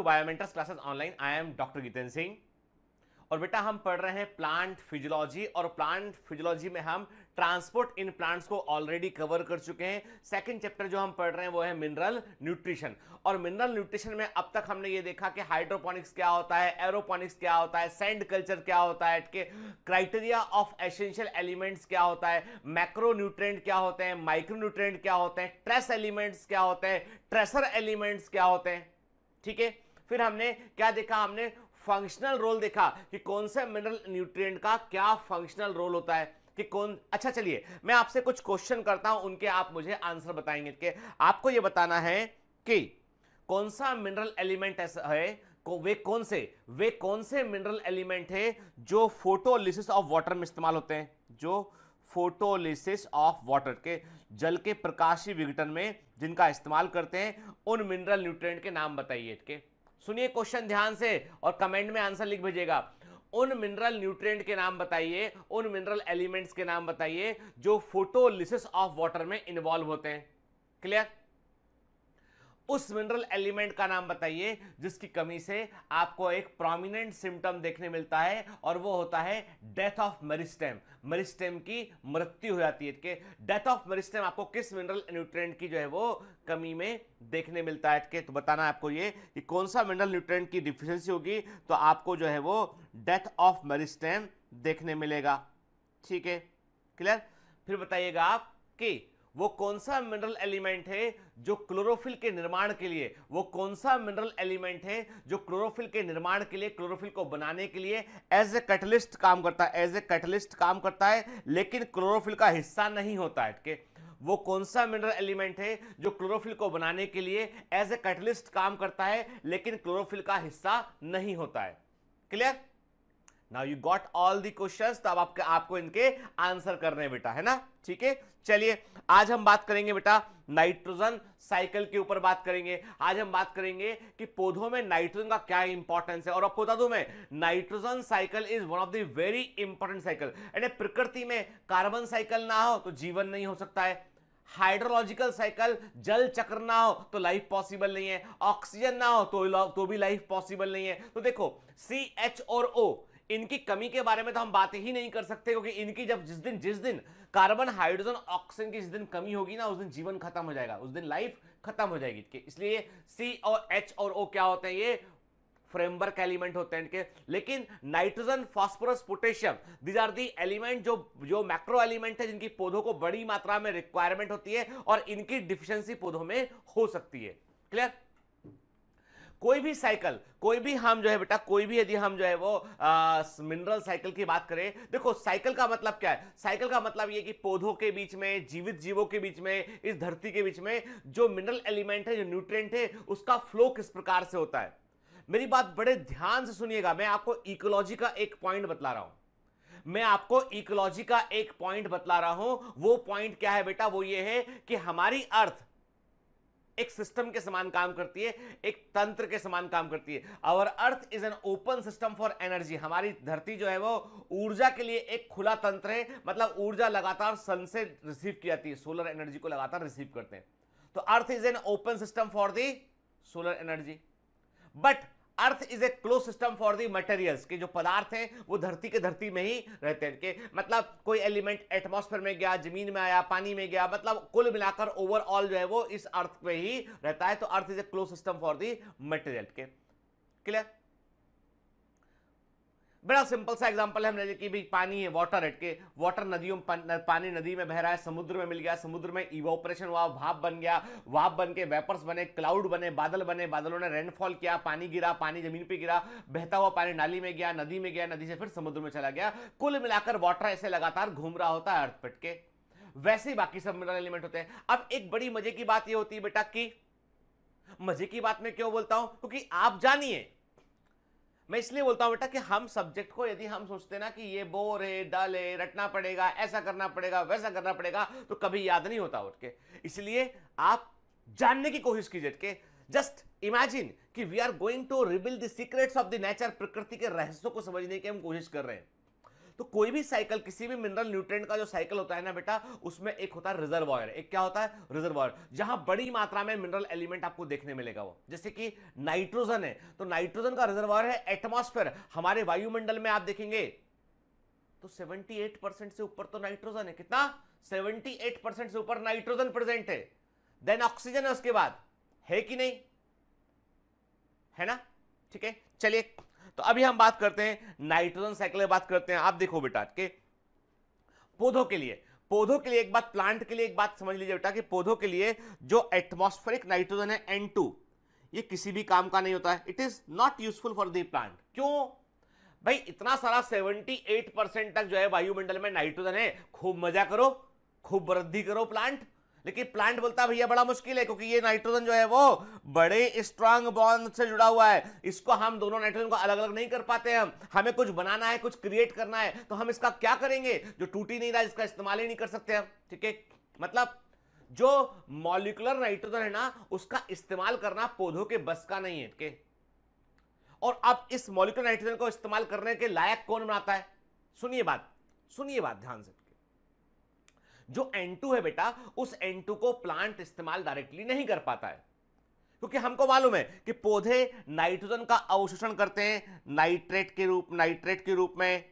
To biometrics classes online I am doctor Geetan Singh और बेटा हम पढ़ रहे हैं प्लांट फिजियोलॉजी और प्लांट फिजियोलॉजी में हम ट्रांसपोर्ट इन प्लांट्स को ऑलरेडी कवर कर चुके हैं सेकंड चैप्टर जो हम पढ़ रहे हैं वो है मिनरल न्यूट्रिशन और मिनरल न्यूट्रिशन में अब तक हमने ये देखा कि हाइड्रोपोनिक्स क्या होता है एरोपोनिक्स क्या होता है सैंड कल्चर क्या होता है के क्राइटेरिया ऑफ एसेंशियल एलिमेंट्स क्या होता है मैक्रो न्यूट्रेंट क्या होते हैं माइक्रो न्यूट्रेंट क्या होते हैं ट्रेस एलिमेंट्स क्या होते हैं ट्रेसर एलिमेंट्स क्या होते हैं ठीक है फिर हमने क्या देखा हमने फंक्शनल रोल देखा कि कौन सा मिनरल न्यूट्रिएंट का क्या फंक्शनल रोल होता है कि कौन अच्छा चलिए मैं आपसे कुछ क्वेश्चन करता हूं उनके आप मुझे आंसर बताएंगे कि आपको यह बताना है कि कौन सा मिनरल एलिमेंट ऐसा है को वे कौन से वे कौन से मिनरल एलिमेंट है जो फोटोलिसिस ऑफ वाटर में इस्तेमाल होते हैं जो फोटोलिसिस ऑफ वाटर के जल के प्रकाशी विघटन में जिनका इस्तेमाल करते हैं उन मिनरल न्यूट्रिएंट के नाम बताइए सुनिए क्वेश्चन ध्यान से और कमेंट में आंसर लिख भेजेगा उन मिनरल न्यूट्रिएंट के नाम बताइए उन मिनरल एलिमेंट्स के नाम बताइए जो फोटोलिसिस ऑफ वाटर में इन्वॉल्व होते हैं क्लियर उस मिनरल एलिमेंट का नाम बताइए जिसकी कमी से आपको एक प्रोमिनेंट सिम्टम देखने मिलता है और वो होता है डेथ ऑफ मरिस्टेम मरिस्टेम की मृत्यु हो जाती है के डेथ ऑफ मरिस्टेम आपको किस मिनरल न्यूट्रेंट की जो है वो कमी में देखने मिलता है के तो बताना आपको ये कि कौन सा मिनरल न्यूट्रेंट की डिफिशेंसी होगी तो आपको जो है वो डेथ ऑफ मरिस्टेम देखने मिलेगा ठीक है क्लियर फिर बताइएगा आप कि वो कौन सा मिनरल एलिमेंट है जो क्लोरोफिल के निर्माण के लिए वो कौन सा मिनरल एलिमेंट है जो क्लोरोफिल के निर्माण के लिए क्लोरोफिल को बनाने के लिए एज ए कैटलिस्ट काम करता है एज ए कैटलिस्ट काम करता है लेकिन क्लोरोफिल का हिस्सा नहीं होता है के वो कौन सा मिनरल एलिमेंट है जो क्लोरोफिल को बनाने के लिए एज ए कैटलिस्ट काम करता है लेकिन क्लोरोफिल का हिस्सा नहीं होता है clear now you got all the question तो अब आपके आपको इनके आंसर करने हैं बेटा है ना ठीक है चलिए आज हम बात करेंगे बेटा नाइट्रोजन साइकिल के ऊपर बात करेंगे आज हम बात करेंगे कि पौधों में नाइट्रोजन का क्या इंपॉर्टेंस है और आपको बता दूं मैं nitrogen cycle is one of the very important cycle यानी प्रकृति में कार्बन साइकिल ना हो तो जीवन नहीं हो सकता है हाइड्रोलॉजिकल साइकिल जल चक्र ना हो तो लाइफ पॉसिबल नहीं है ऑक्सीजन ना हो तो तो भी लाइफ पॉसिबल नहीं है तो देखो सी एच और ओ इनकी कमी के बारे में तो हम बात ही नहीं कर सकते क्योंकि इनकी जब जिस दिन जिस दिन कार्बन हाइड्रोजन ऑक्सीजन की जिस दिन कमी होगी ना उस दिन जीवन खत्म हो जाएगा उस दिन लाइफ खत्म हो जाएगी इसलिए सी और एच और ओ क्या होते हैं ये फ्रेमवर्क एलिमेंट होते हैं इनके लेकिन nitrogen phosphorus potassium these are the element जो जो मैक्रो एलिमेंट है जिनकी पौधों को बड़ी मात्रा में रिक्वायरमेंट होती है और इनकी डिफिशियंसी पौधों में हो सकती है क्लियर कोई भी साइकिल कोई भी हम जो है बेटा कोई भी यदि हम जो है वो मिनरल साइकिल की बात करें देखो साइकिल का मतलब क्या है साइकिल का मतलब ये कि पौधों के बीच में जीवित जीवों के बीच में इस धरती के बीच में जो मिनरल एलिमेंट है जो न्यूट्रिएंट है उसका फ्लो किस प्रकार से होता है मेरी बात बड़े ध्यान से सुनिएगा मैं आपको इकोलॉजी का एक पॉइंट बतला रहा हूं मैं आपको इकोलॉजी का एक पॉइंट बतला रहा हूं वो पॉइंट क्या है बेटा वो ये है कि हमारी अर्थ एक सिस्टम के समान काम करती है एक तंत्र के समान काम करती है our earth is an open system for energy हमारी धरती जो है वो ऊर्जा के लिए एक खुला तंत्र है मतलब ऊर्जा लगातार सन से रिसीव की जाती है सोलर एनर्जी को लगातार रिसीव करते हैं तो earth is an open system for the solar energy but earth is a close system for the materials के जो पदार्थ हैं वो धरती के धरती में ही रहते हैं के मतलब कोई एलिमेंट एटमॉस्फेयर में गया जमीन में आया पानी में गया मतलब कुल मिलाकर ओवरऑल जो है वो इस अर्थ में ही रहता है तो earth is a close system for the material के क्लियर बड़ा सिंपल सा एग्जांपल है हमने कि भाई पानी है वाटर हटके वाटर नदियों में पानी नदी में बह रहा है समुद्र में मिल गया समुद्र में इवोपरेशन हुआ भाप बन गया भाप बन के वेपर्स बने क्लाउड बने बादल बने बादलों ने रेनफॉल किया पानी गिरा पानी जमीन पर गिरा बहता हुआ पानी नाली में गया नदी में गया नदी से फिर समुद्र में चला गया कुल मिलाकर वाटर ऐसे लगातार घूम रहा होता है अर्थ के वैसे ही बाकी सब मिनरल एलिमेंट होते हैं अब एक बड़ी मजे की बात यह होती है बेटा कि मजे की बात मैं क्यों बोलता हूं क्योंकि आप जानिए मैं इसलिए बोलता हूँ बेटा कि हम सब्जेक्ट को यदि हम सोचते ना कि ये बोर है डल है रटना पड़ेगा ऐसा करना पड़ेगा वैसा करना पड़ेगा तो कभी याद नहीं होता उठ के इसलिए आप जानने की कोशिश कीजिए के जस्ट इमेजिन कि वी आर गोइंग टू रिबिल the secrets of the nature प्रकृति के रहस्यों को समझने की हम कोशिश कर रहे हैं तो कोई भी साइकिल किसी भी मिनरल न्यूट्रेंट का जो साइकिल होता है ना बेटा उसमें एक होता है रिजर्वॉयर एक क्या होता है रिजर्वॉयर जहां बड़ी मात्रा में मिनरल एलिमेंट आपको देखने मिलेगा वो जैसे कि नाइट्रोजन है तो नाइट्रोजन का रिजर्वॉयर है एटमोस्फेयर हमारे वायुमंडल में आप देखेंगे तो 78 परसेंट से ऊपर तो नाइट्रोजन है कितना 78 परसेंट से ऊपर नाइट्रोजन प्रेजेंट है देन ऑक्सीजन है उसके बाद है कि नहीं है ना ठीक है चलिए तो अभी हम बात करते हैं नाइट्रोजन साइकिल बात करते हैं आप देखो बेटा के पौधों के लिए पौधों के लिए एक बात प्लांट के लिए एक बात समझ लीजिए बेटा कि पौधों के लिए जो एटमोस्फेरिक नाइट्रोजन है एन टू ये किसी भी काम का नहीं होता है it is not useful for the plant क्यों भाई इतना सारा 78 परसेंट तक जो है वायुमंडल में नाइट्रोजन है खूब मजा करो खूब वृद्धि करो प्लांट लेकिन प्लांट बोलता भैया बड़ा मुश्किल है क्योंकि ये नाइट्रोजन जो है वो बड़े स्ट्रांग बॉन्ड से जुड़ा हुआ है इसको हम दोनों नाइट्रोजन को अलग अलग नहीं कर पाते हम हमें कुछ बनाना है कुछ क्रिएट करना है तो हम इसका क्या करेंगे जो टूटी नहीं रहा इसका इस्तेमाल ही नहीं कर सकते हम ठीक है मतलब जो मॉलिकुलर नाइट्रोजन है ना उसका इस्तेमाल करना पौधों के बस का नहीं है ठीक है और अब इस मॉलिकुलर नाइट्रोजन को इस्तेमाल करने के लायक कौन बनाता है सुनिए बात सुनिए बात ध्यान से जो N2 है बेटा उस N2 को प्लांट इस्तेमाल डायरेक्टली नहीं कर पाता है क्योंकि हमको मालूम है कि पौधे नाइट्रोजन का अवशोषण करते हैं नाइट्रेट के रूप नाइट्रेट के रूप में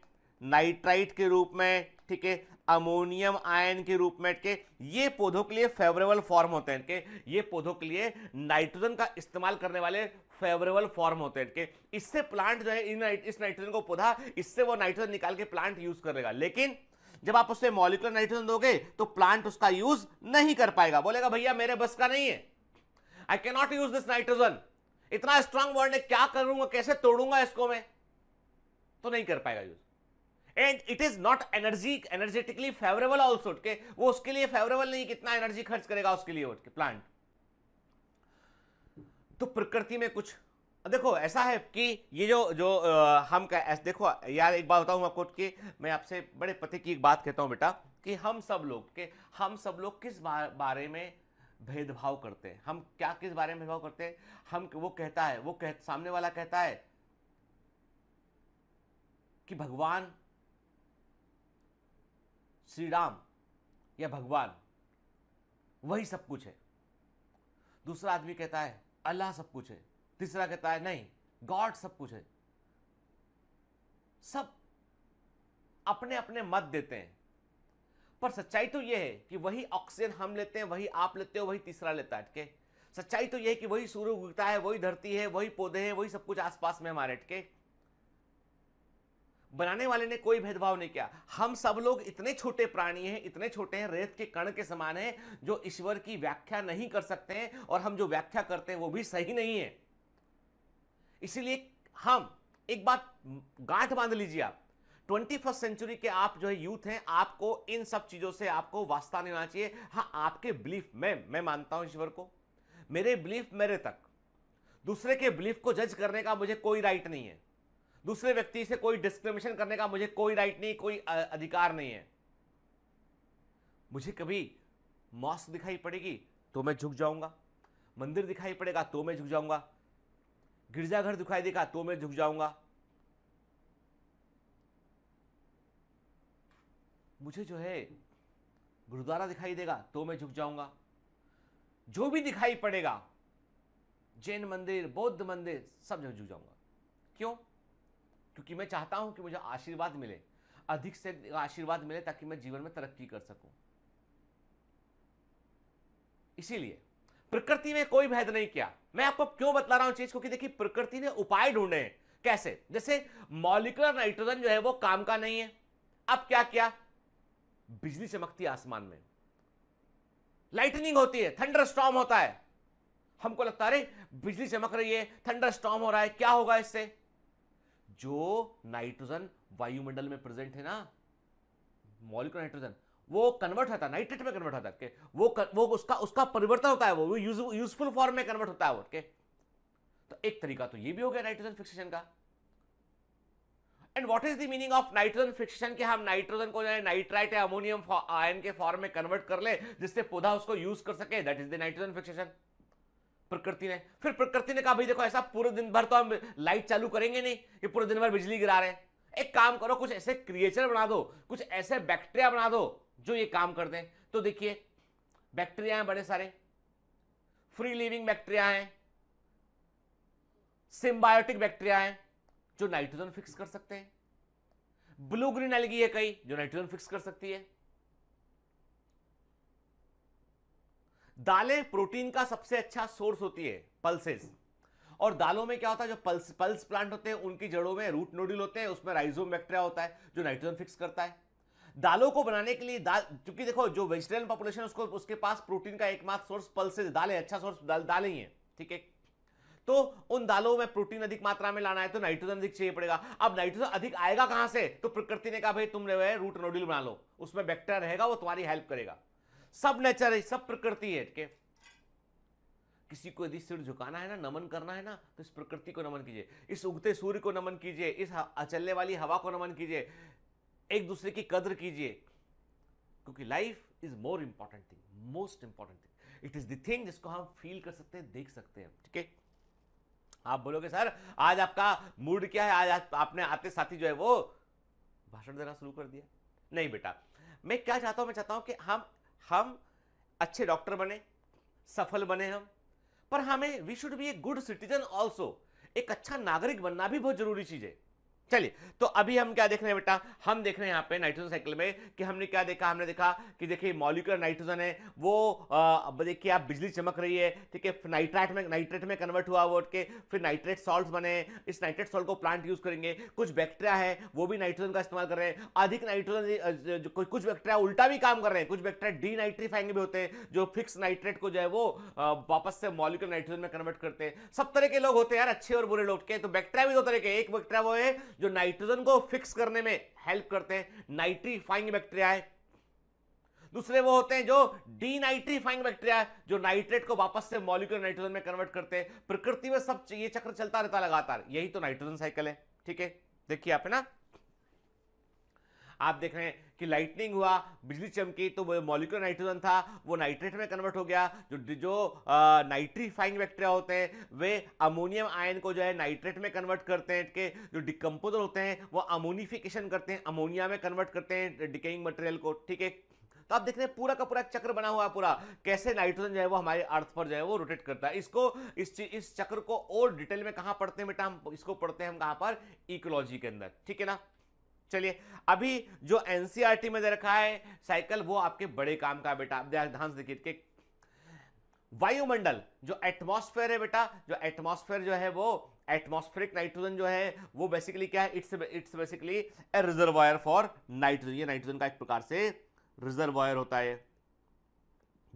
नाइट्राइट के रूप में ठीक है अमोनियम आयन के रूप में के ये पौधों के लिए फेवरेबल फॉर्म होते हैं के ये पौधों के लिए नाइट्रोजन का इस्तेमाल करने वाले फेवरेबल फॉर्म होते हैं के इससे प्लांट जो है इस नाइट्रोजन को पौधा इससे वो नाइट्रोजन निकाल के प्लांट यूज करेगा लेकिन जब आप उससे मॉलिकुलर नाइट्रोजन दोगे तो प्लांट उसका यूज नहीं कर पाएगा बोलेगा भैया मेरे बस का नहीं है I can not use this nitrogen इतना स्ट्रांग वर्ड है क्या करूंगा कैसे तोड़ूंगा इसको मैं तो नहीं कर पाएगा use and it is not energy energetically favourable also के वो उसके लिए फेवरेबल नहीं कितना एनर्जी खर्च करेगा उसके लिए प्लांट तो प्रकृति में कुछ देखो ऐसा है कि ये जो जो आ, हम कह देखो यार एक बात बताऊँ आपको कि मैं आपसे बड़े पति की एक बात कहता हूँ बेटा कि हम सब लोग के हम सब लोग किस बारे में भेदभाव करते हैं हम क्या किस बारे में भेदभाव करते हैं हम वो कहता है वो कह सामने वाला कहता है कि भगवान श्री राम या भगवान वही सब कुछ है दूसरा आदमी कहता है अल्लाह सब कुछ है तीसरा कहता है नहीं गॉड सब कुछ है सब अपने अपने मत देते हैं पर सच्चाई तो यह है कि वही ऑक्सीजन हम लेते हैं वही आप लेते हो वही तीसरा लेता है है सच्चाई तो यह है कि वही सूर्य उगता है वही धरती है वही पौधे हैं वही सब कुछ आसपास में हमारे अटके बनाने वाले ने कोई भेदभाव नहीं किया हम सब लोग इतने छोटे प्राणी हैं इतने छोटे हैं रेत के कण के समान हैं जो ईश्वर की व्याख्या नहीं कर सकते हैं और हम जो व्याख्या करते हैं वो भी सही नहीं है इसीलिए हम एक बात गांठ बांध लीजिए आप ट्वेंटी फर्स्ट सेंचुरी के आप जो है यूथ हैं आपको इन सब चीज़ों से आपको वास्ता नहीं होना चाहिए हाँ आपके बिलीफ में मैं मानता हूं ईश्वर को मेरे बिलीफ मेरे तक दूसरे के बिलीफ को जज करने का मुझे कोई राइट नहीं है दूसरे व्यक्ति से कोई डिस्क्रिमिनेशन करने का मुझे कोई राइट नहीं कोई अधिकार नहीं है मुझे कभी मॉस्क दिखाई पड़ेगी तो मैं झुक जाऊंगा मंदिर दिखाई पड़ेगा तो मैं झुक जाऊंगा गिरजाघर दिखाई देगा तो मैं झुक जाऊंगा मुझे जो है गुरुद्वारा दिखाई देगा तो मैं झुक जाऊंगा जो भी दिखाई पड़ेगा जैन मंदिर बौद्ध मंदिर सब जगह झुक जाऊंगा क्यों क्योंकि मैं चाहता हूं कि मुझे आशीर्वाद मिले अधिक से आशीर्वाद मिले ताकि मैं जीवन में तरक्की कर सकूं इसीलिए प्रकृति में कोई भेद नहीं किया मैं आपको क्यों बता रहा हूं चीज को कि देखिए प्रकृति ने उपाय ढूंढे कैसे जैसे मॉलिकुलर नाइट्रोजन जो है वो काम का नहीं है अब क्या किया बिजली चमकती आसमान में लाइटनिंग होती है थंडर स्टॉम होता है हमको लगता है अरे बिजली चमक रही है थंडर स्टॉम हो रहा है क्या होगा इससे जो नाइट्रोजन वायुमंडल में प्रेजेंट है ना मॉलिकुलर नाइट्रोजन वो कन्वर्ट होता है नाइट्रेट में कन्वर्ट होता है वो कर, वो उसका उसका परिवर्तन होता है वो यूजफुल फॉर्म में कन्वर्ट होता है वो के तो एक तरीका तो ये भी हो गया नाइट्रोजन फिक्सेशन का and what is the meaning of nitrogen fixation के हम नाइट्रोजन को जो नाइट्राइट या अमोनियम आयन के फॉर्म में कन्वर्ट कर ले जिससे पौधा उसको यूज कर सके that is the nitrogen fixation प्रकृति ने फिर प्रकृति ने कहा भाई देखो ऐसा पूरे दिन भर तो हम लाइट चालू करेंगे नहीं ये पूरे दिन भर बिजली गिरा रहे हैं एक काम करो कुछ ऐसे क्रिएचर बना दो कुछ ऐसे बैक्टीरिया बना दो जो ये काम करते हैं तो देखिए बैक्टीरिया हैं बड़े सारे फ्री लिविंग बैक्टीरिया हैं सिम्बायोटिक बैक्टीरिया हैं जो नाइट्रोजन फिक्स कर सकते हैं ब्लू ग्रीन एलगी है कई जो नाइट्रोजन फिक्स कर सकती है दालें प्रोटीन का सबसे अच्छा सोर्स होती है पल्सेस और दालों में क्या होता है जो पल्स पल्स प्लांट होते हैं उनकी जड़ों में रूट नोडल होते हैं उसमें राइजोम बैक्टीरिया होता है जो नाइट्रोजन फिक्स करता है दालों को बनाने के लिए दाल क्योंकि देखो जो वेजिटेरियन पॉपुलेशन उसको उसके पास प्रोटीन का एकमात्र सोर्स पल्सेज अच्छा दाल है अच्छा सोर्स दाल दाल ही है ठीक है तो उन दालों में प्रोटीन अधिक मात्रा में लाना है तो नाइट्रोजन अधिक चाहिए पड़ेगा अब नाइट्रोजन अधिक आएगा कहां से तो प्रकृति ने कहा भाई तुम रूट नोड्यूल बना लो उसमें बैक्टेरिया रहेगा वो तुम्हारी हेल्प करेगा सब नेचर है सब प्रकृति है ठीक है किसी को यदि सिर झुकाना है ना नमन करना है ना तो इस प्रकृति को नमन कीजिए इस उगते सूर्य को नमन कीजिए इस चलने वाली हवा को नमन कीजिए एक दूसरे की कदर कीजिए क्योंकि life is more important thing most important thing it is the thing जिसको हम फील कर सकते हैं देख सकते हैं ठीक है आप बोलोगे सर आज आपका मूड क्या है आज आपने आते साथी जो है वो भाषण देना शुरू कर दिया नहीं बेटा मैं क्या चाहता हूं मैं चाहता हूं कि हम हम अच्छे डॉक्टर बने सफल बने हम पर हमें we should be a good citizen also एक अच्छा नागरिक बनना भी बहुत जरूरी चीज है चलिए तो अभी हम क्या देख रहे हैं बेटा हम देख रहे हैं यहाँ पे नाइट्रोजन साइकिल में कि हमने क्या देखा हमने देखा कि देखिए मॉलिकुलर नाइट्रोजन है वो देखिए आप बिजली चमक रही है ठीक है नाइट्राइट में नाइट्रेट में कन्वर्ट हुआ उठ के फिर नाइट्रेट सॉल्ट बने इस नाइट्रेट सॉल्ट को प्लांट यूज करेंगे कुछ बैक्टीरिया है वो भी नाइट्रोजन का इस्तेमाल कर रहे हैं अधिक नाइट्रोजन कुछ बैक्टीरिया उल्टा भी काम कर रहे हैं कुछ बैक्टीरिया डी नाइट्रीफाइंग भी होते हैं जो फिक्स नाइट्रेट को जो है वो वापस से मॉलिकुलर नाइट्रोजन में कन्वर्ट करते हैं सब तरह के लोग होते हैं यार अच्छे और बुरे लोग के तो बैक्टीरिया भी दो तरह के एक बैक्टीरिया वो है जो नाइट्रोजन को फिक्स करने में हेल्प करते हैं नाइट्रीफाइंग बैक्टीरिया है दूसरे वो होते हैं जो डीनाइट्रीफाइंग बैक्टीरिया जो नाइट्रेट को वापस से मॉलिक्यूलर नाइट्रोजन में कन्वर्ट करते हैं प्रकृति में सब ये चक्र चलता रहता लगातार यही तो नाइट्रोजन साइकिल है ठीक है देखिए आप है ना आप देख रहे हैं कि लाइटनिंग हुआ बिजली चमकी तो वो मॉलिकुलर नाइट्रोजन था वो नाइट्रेट में कन्वर्ट हो गया जो जो नाइट्रीफाइंग बैक्टीरिया होते हैं वे अमोनियम आयन को जो है नाइट्रेट में कन्वर्ट करते हैं के जो डिकम्पोजर होते हैं वो अमोनिफिकेशन करते हैं अमोनिया में कन्वर्ट करते हैं डिकेइंग मटेरियल को ठीक है तो आप देख रहे हैं पूरा का पूरा चक्र बना हुआ पूरा कैसे नाइट्रोजन जो है वो हमारे अर्थ पर जो है वो रोटेट करता है इसको इस इस चक्र को और डिटेल में कहाँ पढ़ते हैं बेटा हम इसको पढ़ते हैं हम कहाँ पर इकोलॉजी के अंदर ठीक है ना चलिए अभी जो एनसीईआरटी e में दे रखा है साइकिल वो आपके बड़े काम का बेटा ध्यान से देखिए कि वायुमंडल जो एटमॉस्फेयर है बेटा जो एटमॉस्फेयर जो है वो एटमॉस्फेरिक नाइट्रोजन जो है वो बेसिकली क्या है it's it's basically a reservoir for nitrogen ये नाइट्रोजन का एक प्रकार से रिजर्वायर होता है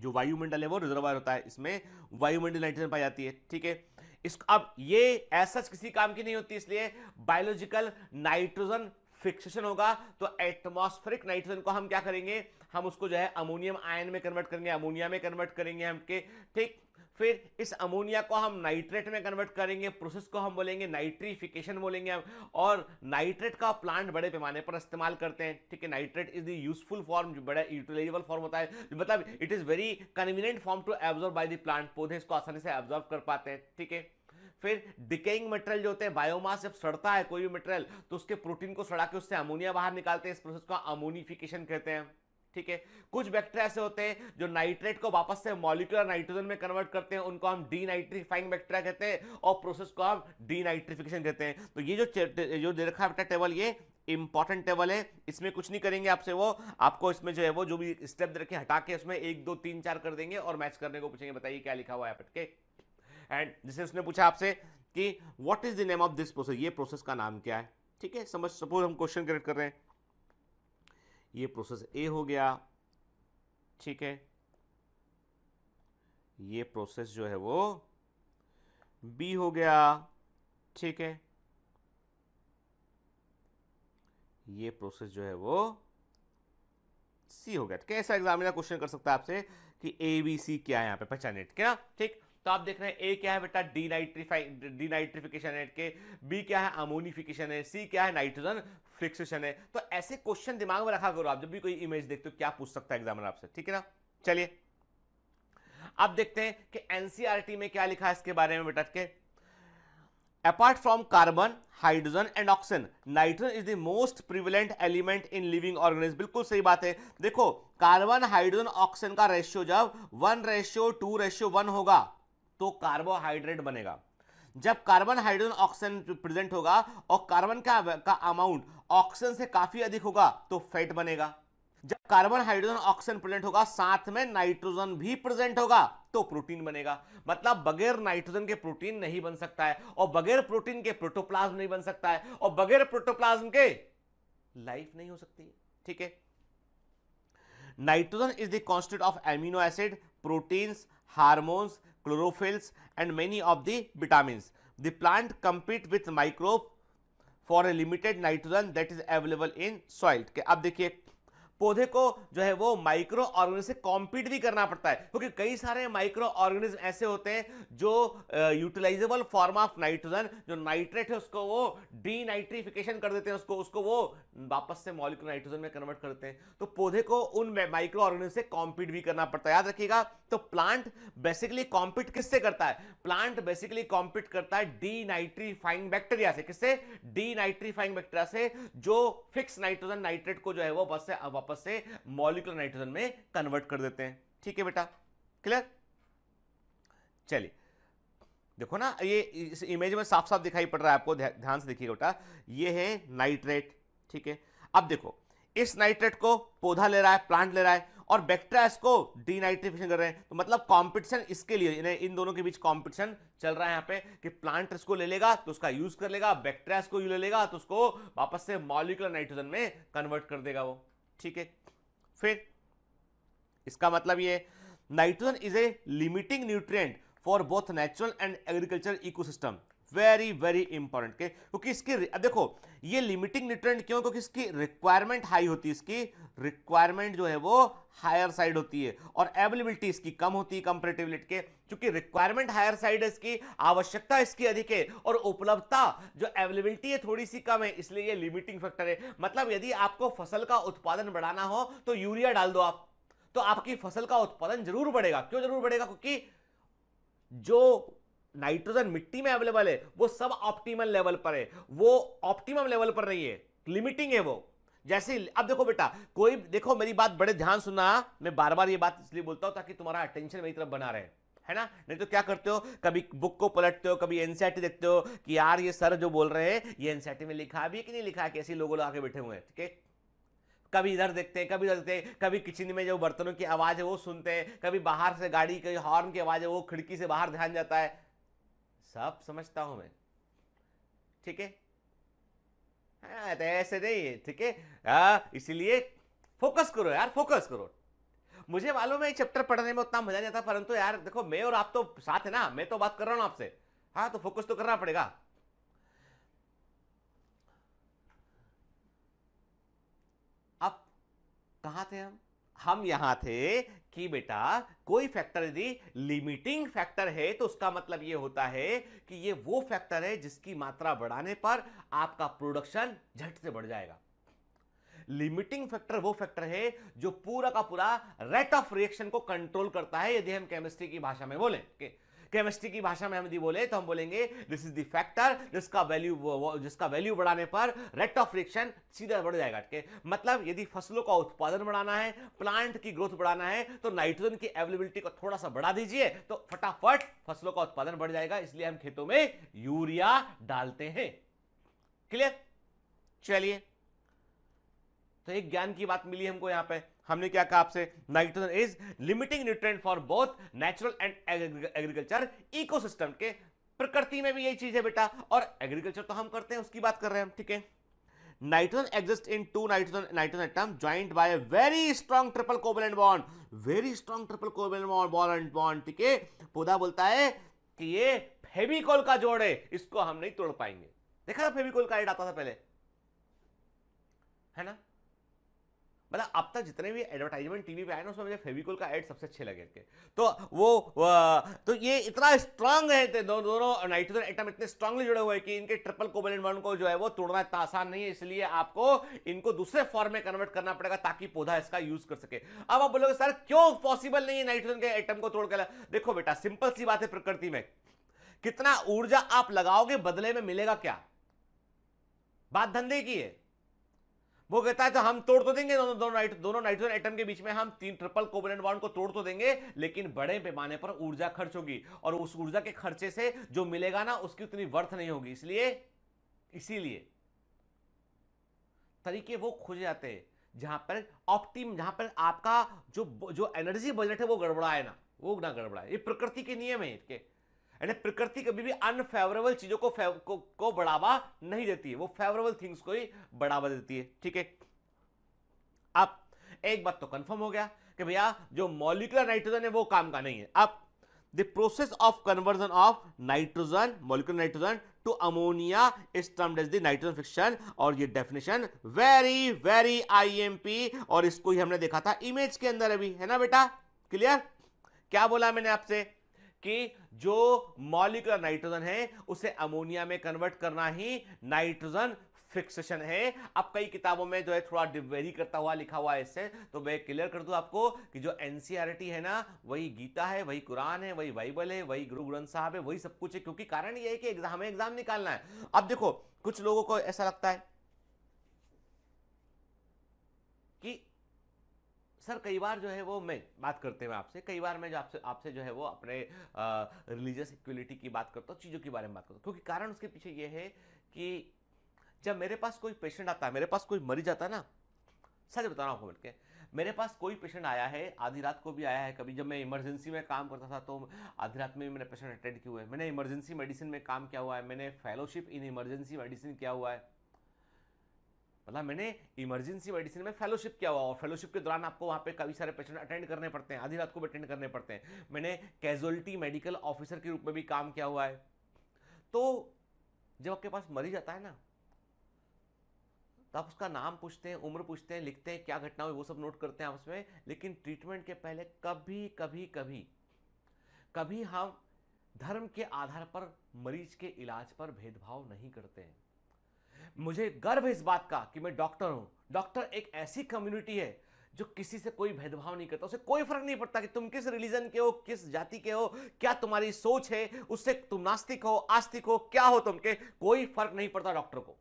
जो वायुमंडल है वो रिजर्वायर होता है इसमें वायुमंडल नाइट्रोजन पाई जाती है ठीक है इस अब ये ऐसा किसी काम की नहीं होती इसलिए बायोलॉजिकल नाइट्रोजन फिक्सेशन होगा तो एटमॉस्फेरिक नाइट्रोजन को हम क्या करेंगे हम उसको जो है अमोनियम आयन में कन्वर्ट करेंगे अमोनिया में कन्वर्ट करेंगे हम के ठीक फिर इस अमोनिया को हम नाइट्रेट में कन्वर्ट करेंगे प्रोसेस को हम बोलेंगे नाइट्रीफिकेशन बोलेंगे हम और नाइट्रेट का प्लांट बड़े पैमाने पर इस्तेमाल करते हैं ठीक है nitrate is the useful form जो बड़ा यूटिलाइजेबल फॉर्म होता है मतलब it is very convenient form to absorb by the plant पौधे इसको आसानी से एब्जॉर्व कर पाते हैं ठीक है फिर डिकेइंग मटेरियल जो होते हैं बायोमास जब सड़ता है कोई भी मटेरियल तो उसके प्रोटीन को सड़ा के उससे अमोनिया बाहर निकालते हैं इस प्रोसेस को अमोनिफिकेशन कहते हैं ठीक है कुछ बैक्टीरिया ऐसे होते हैं जो नाइट्रेट को वापस से मॉलिकुलर नाइट्रोजन में कन्वर्ट करते हैं उनको हम डीनाइट्रीफाइंग बैक्टीरिया कहते हैं और प्रोसेस को हम डीनाइट्रीफिकेशन कहते हैं तो ये जो जो दे रखा बेटा टेबल ये इंपॉर्टेंट टेबल है इसमें कुछ नहीं करेंगे आपसे वो आपको इसमें जो है वो जो भी स्टेप दे रखे हटा के उसमें एक दो तीन चार कर देंगे और मैच करने को पूछेंगे बताइए क्या लिखा हुआ है आपके एंड जैसे उसने पूछा आपसे कि what is the name of this process ये प्रोसेस का नाम क्या है ठीक है समझ सपोज हम क्वेश्चन क्रिएट कर रहे हैं ये प्रोसेस ए हो गया ठीक है ये प्रोसेस जो है वो बी हो गया ठीक है ये प्रोसेस जो है वो सी हो गया कैसा एग्जामिनर क्वेश्चन कर सकता है आपसे कि ए बी सी क्या है यहां पे पहचाने ठीक है ना ठीक तो आप देख रहे हैं ए क्या है बेटा डी डीनाइट्रीफिकेशन रेट के बी क्या है अमोनिफिकेशन है सी क्या है नाइट्रोजन फिक्सेशन है तो ऐसे क्वेश्चन दिमाग में रखा करो आप जब भी कोई इमेज देखते हो क्या पूछ सकता है एग्जामिनर आपसे ठीक है ना चलिए अब देखते हैं कि एनसीआरटी e में क्या लिखा है इसके बारे में बेटा के apart from carbon hydrogen and oxygen nitrogen is the most prevalent element in living organism बिल्कुल सही बात है देखो कार्बन हाइड्रोजन ऑक्सीजन का रेशियो जब one ratio two ratio one होगा तो कार्बोहाइड्रेट बनेगा जब कार्बन हाइड्रोजन ऑक्सीजन प्रेजेंट होगा और कार्बन का का अमाउंट ऑक्सीजन से काफी अधिक होगा तो फैट बनेगा जब कार्बन हाइड्रोजन ऑक्सीजन प्रेजेंट होगा साथ में नाइट्रोजन भी प्रेजेंट होगा तो प्रोटीन बनेगा मतलब बगैर नाइट्रोजन के प्रोटीन नहीं बन सकता है और बगैर प्रोटीन के प्रोटोप्लाज्म नहीं बन सकता है और बगैर प्रोटोप्लाज्म के लाइफ नहीं हो सकती है ठीक है nitrogen is the constant of amino acid proteins hormones chlorophylls and many of the vitamins. The plant compete with microbe for a limited nitrogen that is available in soil. अब देखिए पौधे को जो है वो माइक्रो ऑर्गेनिज्म से compete भी करना पड़ता है क्योंकि कई सारे माइक्रो ऑर्गेनिज्म ऐसे होते हैं जो यूटिलाइजेबल फॉर्म ऑफ नाइट्रोजन जो नाइट्रेट है उसको वो डीनाइट्रिफिकेशन कर देते हैं उसको उसको वो वापस से मॉलिकुलर नाइट्रोजन में कन्वर्ट करते हैं तो पौधे को उन माइक्रो ऑर्गेनिज्म से कॉम्पीट भी करना पड़ता है याद रखिएगा तो प्लांट बेसिकली कॉम्पीट किससे करता है प्लांट बेसिकली कॉम्पीट करता है डीनाइट्रीफाइंग बैक्टीरिया से किससे डीनाइट्रीफाइंग बैक्टीरिया से जो फिक्स नाइट्रोजन नाइट्रेट को जो है वो बस से वापस वापस से मॉलिकुलर नाइट्रोजन में कन्वर्ट कर देते हैं ठीक है बेटा क्लियर चलिए देखो ना ये इस इमेज में साफ साफ दिखाई पड़ रहा है आपको ध्यान से देखिए बेटा ये है नाइट्रेट ठीक है अब देखो इस नाइट्रेट को पौधा ले रहा है प्लांट ले रहा है और बैक्टेरिया इसको डीनाइट्रिफिकेशन कर रहे हैं तो मतलब कंपटीशन इसके लिए इन्हें इन दोनों के बीच कंपटीशन चल रहा है यहाँ पे कि प्लांट इसको ले लेगा तो उसका यूज कर लेगा बैक्टेरिया इसको यूज ले लेगा तो उसको वापस से मॉलिकुलर नाइट्रोजन में कन्वर्ट कर देगा वो ठीक है फिर इसका मतलब ये nitrogen is a limiting nutrient for both natural and agriculture ecosystem very very important के क्योंकि इसकी देखो ये लिमिटिंग न्यूट्रेंट क्यों क्योंकि इसकी रिक्वायरमेंट हाई होती है इसकी रिक्वायरमेंट जो है वो हायर साइड होती है और एवेलेबिलिटी इसकी कम होती है कंपेरेटिव के क्योंकि रिक्वायरमेंट हायर साइड है इसकी आवश्यकता इसकी अधिक है और उपलब्धता जो अवेलेबिलिटी है थोड़ी सी कम है इसलिए ये लिमिटिंग फैक्टर है मतलब यदि आपको फसल का उत्पादन बढ़ाना हो तो यूरिया डाल दो आप तो आपकी फसल का उत्पादन जरूर बढ़ेगा क्यों जरूर बढ़ेगा क्योंकि जो नाइट्रोजन मिट्टी में अवेलेबल है वो सब ऑप्टिमल लेवल पर है वो ऑप्टिमम लेवल पर नहीं है लिमिटिंग है वो जैसे अब देखो बेटा कोई देखो मेरी बात बड़े ध्यान सुनना मैं बार बार ये बात इसलिए बोलता हूं ताकि तुम्हारा अटेंशन मेरी तरफ बना रहे है ना नहीं तो क्या करते हो कभी बुक को पलटते हो कभी एनसीआरटी देखते हो कि यार ये सर जो बोल रहे हैं ये एनसीआरटी में लिखा भी है कि नहीं लिखा है कैसे लोगों लोग आके बैठे हुए हैं ठीक है कभी इधर देखते हैं कभी इधर देखते हैं कभी किचन में जो बर्तनों की आवाज़ है वो सुनते हैं कभी बाहर से गाड़ी के हॉर्न की आवाज़ है वो खिड़की से बाहर ध्यान जाता है सब समझता हूं मैं ठीक है हाँ तो ऐसे नहीं है ठीक है हाँ, इसीलिए फोकस करो यार फोकस करो मुझे मालूम है चैप्टर पढ़ने में उतना मजा नहीं आता परंतु यार देखो मैं और आप तो साथ है ना मैं तो बात कर रहा हूं आपसे हाँ तो फोकस तो करना पड़ेगा आप कहा थे हम हम यहां थे कि बेटा कोई फैक्टर यदि लिमिटिंग फैक्टर है तो उसका मतलब ये होता है कि ये वो फैक्टर है जिसकी मात्रा बढ़ाने पर आपका प्रोडक्शन झट से बढ़ जाएगा लिमिटिंग फैक्टर वो फैक्टर है जो पूरा का पूरा रेट ऑफ रिएक्शन को कंट्रोल करता है यदि हम केमिस्ट्री की भाषा में बोले केमिस्ट्री की भाषा में हम यदि बोले तो हम बोलेंगे दिस इज द फैक्टर जिसका वैल्यू जिसका वैल्यू बढ़ाने पर रेट ऑफ रिएक्शन सीधा बढ़ जाएगा ठीक है मतलब यदि फसलों का उत्पादन बढ़ाना है प्लांट की ग्रोथ बढ़ाना है तो नाइट्रोजन की अवेलेबिलिटी को थोड़ा सा बढ़ा दीजिए तो फटाफट फसलों का उत्पादन बढ़ जाएगा इसलिए हम खेतों में यूरिया डालते हैं क्लियर चलिए तो एक ज्ञान की बात मिली हमको यहां पर हमने क्या कहा आपसे nitrogen is limiting nutrient for both natural and agriculture ecosystem के प्रकृति में भी यही चीज है बेटा और एग्रीकल्चर तो हम करते हैं उसकी बात कर रहे हैं हम ठीक है nitrogen exists in two nitrogen nitrogen atom joined very strong triple strong triple bond very strong triple कोबल covalent bond ठीक है पौधा बोलता है कि ये फेविकोल का जोड़ है इसको हम नहीं तोड़ पाएंगे देखा ना फेविकोल का एड आता था पहले है ना मतलब अब तक जितने भी एडवर्टाइजमेंट टीवी पे आए ना उसमें मुझे फेविकोल का एड सबसे अच्छे लगे थे तो वो तो ये इतना स्ट्रांग है दो, दोनों नाइट्रोजन एटम इतने स्ट्रांगली जुड़े हुए हैं कि इनके ट्रिपल कोवेलेंट बॉन्ड को जो है वो तोड़ना इतना आसान नहीं है इसलिए आपको इनको दूसरे फॉर्म में कन्वर्ट करना पड़ेगा ताकि पौधा इसका यूज कर सके अब आप बोलोगे सर क्यों पॉसिबल नहीं है नाइट्रोजन के एटम को तोड़कर देखो बेटा सिंपल सी बात है प्रकृति में कितना ऊर्जा आप लगाओगे बदले में मिलेगा क्या बात धंधे की है वो कहता है तो हम तोड़ तो देंगे दोनों दोनों नाइट, दोनों नाइट्रोजन एटम के बीच में हम तीन ट्रिपल कोवेलेंट बॉन्ड को तोड़ तो देंगे लेकिन बड़े पैमाने पर ऊर्जा खर्च होगी और उस ऊर्जा के खर्चे से जो मिलेगा ना उसकी उतनी वर्थ नहीं होगी इसलिए इसीलिए तरीके वो खुज जाते हैं जहां पर ऑप्टिम जहां पर आपका जो जो एनर्जी बजट है वो गड़बड़ाए ना वो ना गड़बड़ाए ये प्रकृति के नियम है इसके यानी प्रकृति कभी भी अनफेवरेबल चीजों को, को को बढ़ावा नहीं देती है वो फेवरेबल थिंग्स को ही बढ़ावा देती है ठीक है अब एक बात तो कंफर्म हो गया कि भैया जो मॉलिकुलर नाइट्रोजन है वो काम का नहीं है अब the process of conversion of nitrogen molecular nitrogen to ammonia is termed as the nitrogen fixation और ये डेफिनेशन वेरी वेरी आईएमपी और इसको ही हमने देखा था इमेज के अंदर अभी है ना बेटा क्लियर क्या बोला मैंने आपसे कि जो मॉलिकुलर नाइट्रोजन है उसे अमोनिया में कन्वर्ट करना ही नाइट्रोजन फिक्सेशन है अब कई किताबों में जो है थोड़ा डिवेरी करता हुआ लिखा हुआ है इससे तो मैं क्लियर कर दूं आपको कि जो एनसीआरटी e है ना वही गीता है वही कुरान है वही बाइबल है वही गुरु ग्रंथ साहब है वही सब कुछ है क्योंकि कारण ये है कि एग्जाम हमें एग्जाम निकालना है अब देखो कुछ लोगों को ऐसा लगता है सर कई बार जो है वो मैं बात करते हैं आपसे कई बार मैं जो आपसे आपसे जो है वो अपने रिलीजियस इक्वलिटी की बात करता हूँ चीज़ों के बारे में बात करता हूँ क्योंकि कारण उसके पीछे ये है कि जब मेरे पास कोई पेशेंट आता है मेरे पास कोई मरीज आता है ना सच बता रहा हूँ बोल के मेरे पास कोई पेशेंट आया है आधी रात को भी आया है कभी जब मैं इमरजेंसी में काम करता था तो आधी रात में भी मैंने पेशेंट अटेंड किए हुए हैं मैंने इमरजेंसी मेडिसिन में काम किया हुआ है मैंने फेलोशिप इन इमरजेंसी मेडिसिन किया हुआ है मतलब मैंने इमरजेंसी मेडिसिन में फेलोशिप किया हुआ और फेलोशिप के दौरान आपको वहाँ पे काफ़ी सारे पेशेंट अटेंड करने पड़ते हैं आधी रात को भी अटेंड करने पड़ते हैं मैंने कैजुअलिटी मेडिकल ऑफिसर के रूप में भी काम किया हुआ है तो जब आपके पास मरीज आता है ना तो आप उसका नाम पूछते हैं उम्र पूछते हैं लिखते हैं क्या घटना हुई वो सब नोट करते हैं आपस में लेकिन ट्रीटमेंट के पहले कभी कभी कभी कभी हम धर्म के आधार पर मरीज के इलाज पर भेदभाव नहीं करते हैं मुझे गर्व है इस बात का कि मैं डॉक्टर हूँ डॉक्टर एक ऐसी कम्युनिटी है जो किसी से कोई भेदभाव नहीं करता उसे कोई फर्क नहीं पड़ता कि तुम किस रिलीजन के हो किस जाति के हो क्या तुम्हारी सोच है उससे तुम नास्तिक हो आस्तिक हो क्या हो तुमके कोई फर्क नहीं पड़ता डॉक्टर को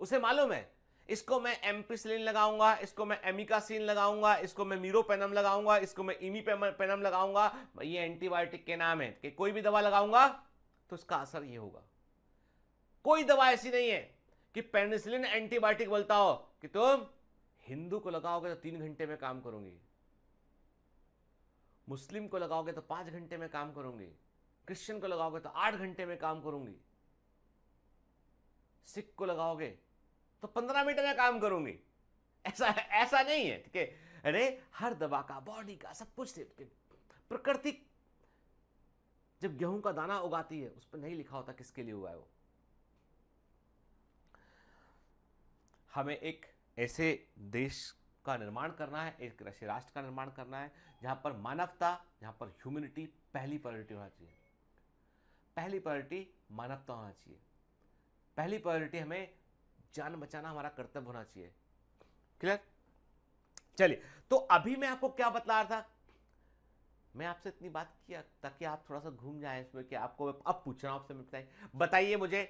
उसे मालूम है इसको मैं एम्पिसलिन लगाऊंगा इसको मैं एमिकासिन लगाऊंगा इसको मैं मीरोपेनम लगाऊंगा इसको मैं इमी पेनम लगाऊंगा ये एंटीबायोटिक के नाम है कि कोई भी दवा लगाऊंगा तो उसका असर ये होगा कोई दवा ऐसी नहीं है कि पेनिसिलिन एंटीबायोटिक बोलता हो कि तुम हिंदू को लगाओगे तो तीन घंटे में काम करूंगी मुस्लिम को लगाओगे तो पांच घंटे में काम करूंगी क्रिश्चियन को लगाओगे तो आठ घंटे में काम करूंगी सिख को लगाओगे तो पंद्रह मिनट में काम करूंगी ऐसा ऐसा नहीं है ठीक है अरे हर दवा का बॉडी का सब कुछ प्रकृति जब गेहूं का दाना उगाती है उस पर नहीं लिखा होता किसके लिए हुआ है वो हमें एक ऐसे देश का निर्माण करना है एक ऐसे राष्ट्र का निर्माण करना है जहाँ पर मानवता जहाँ पर ह्यूमिनिटी पहली प्रायोरिटी होना चाहिए पहली प्रायोरिटी मानवता होना चाहिए पहली प्रायोरिटी हमें जान बचाना हमारा कर्तव्य होना चाहिए क्लियर चलिए तो अभी मैं आपको क्या बता रहा था मैं आपसे इतनी बात किया ताकि आप थोड़ा सा घूम जाएं इसमें कि आपको अब पूछ रहा हूं आपसे बताइए मुझे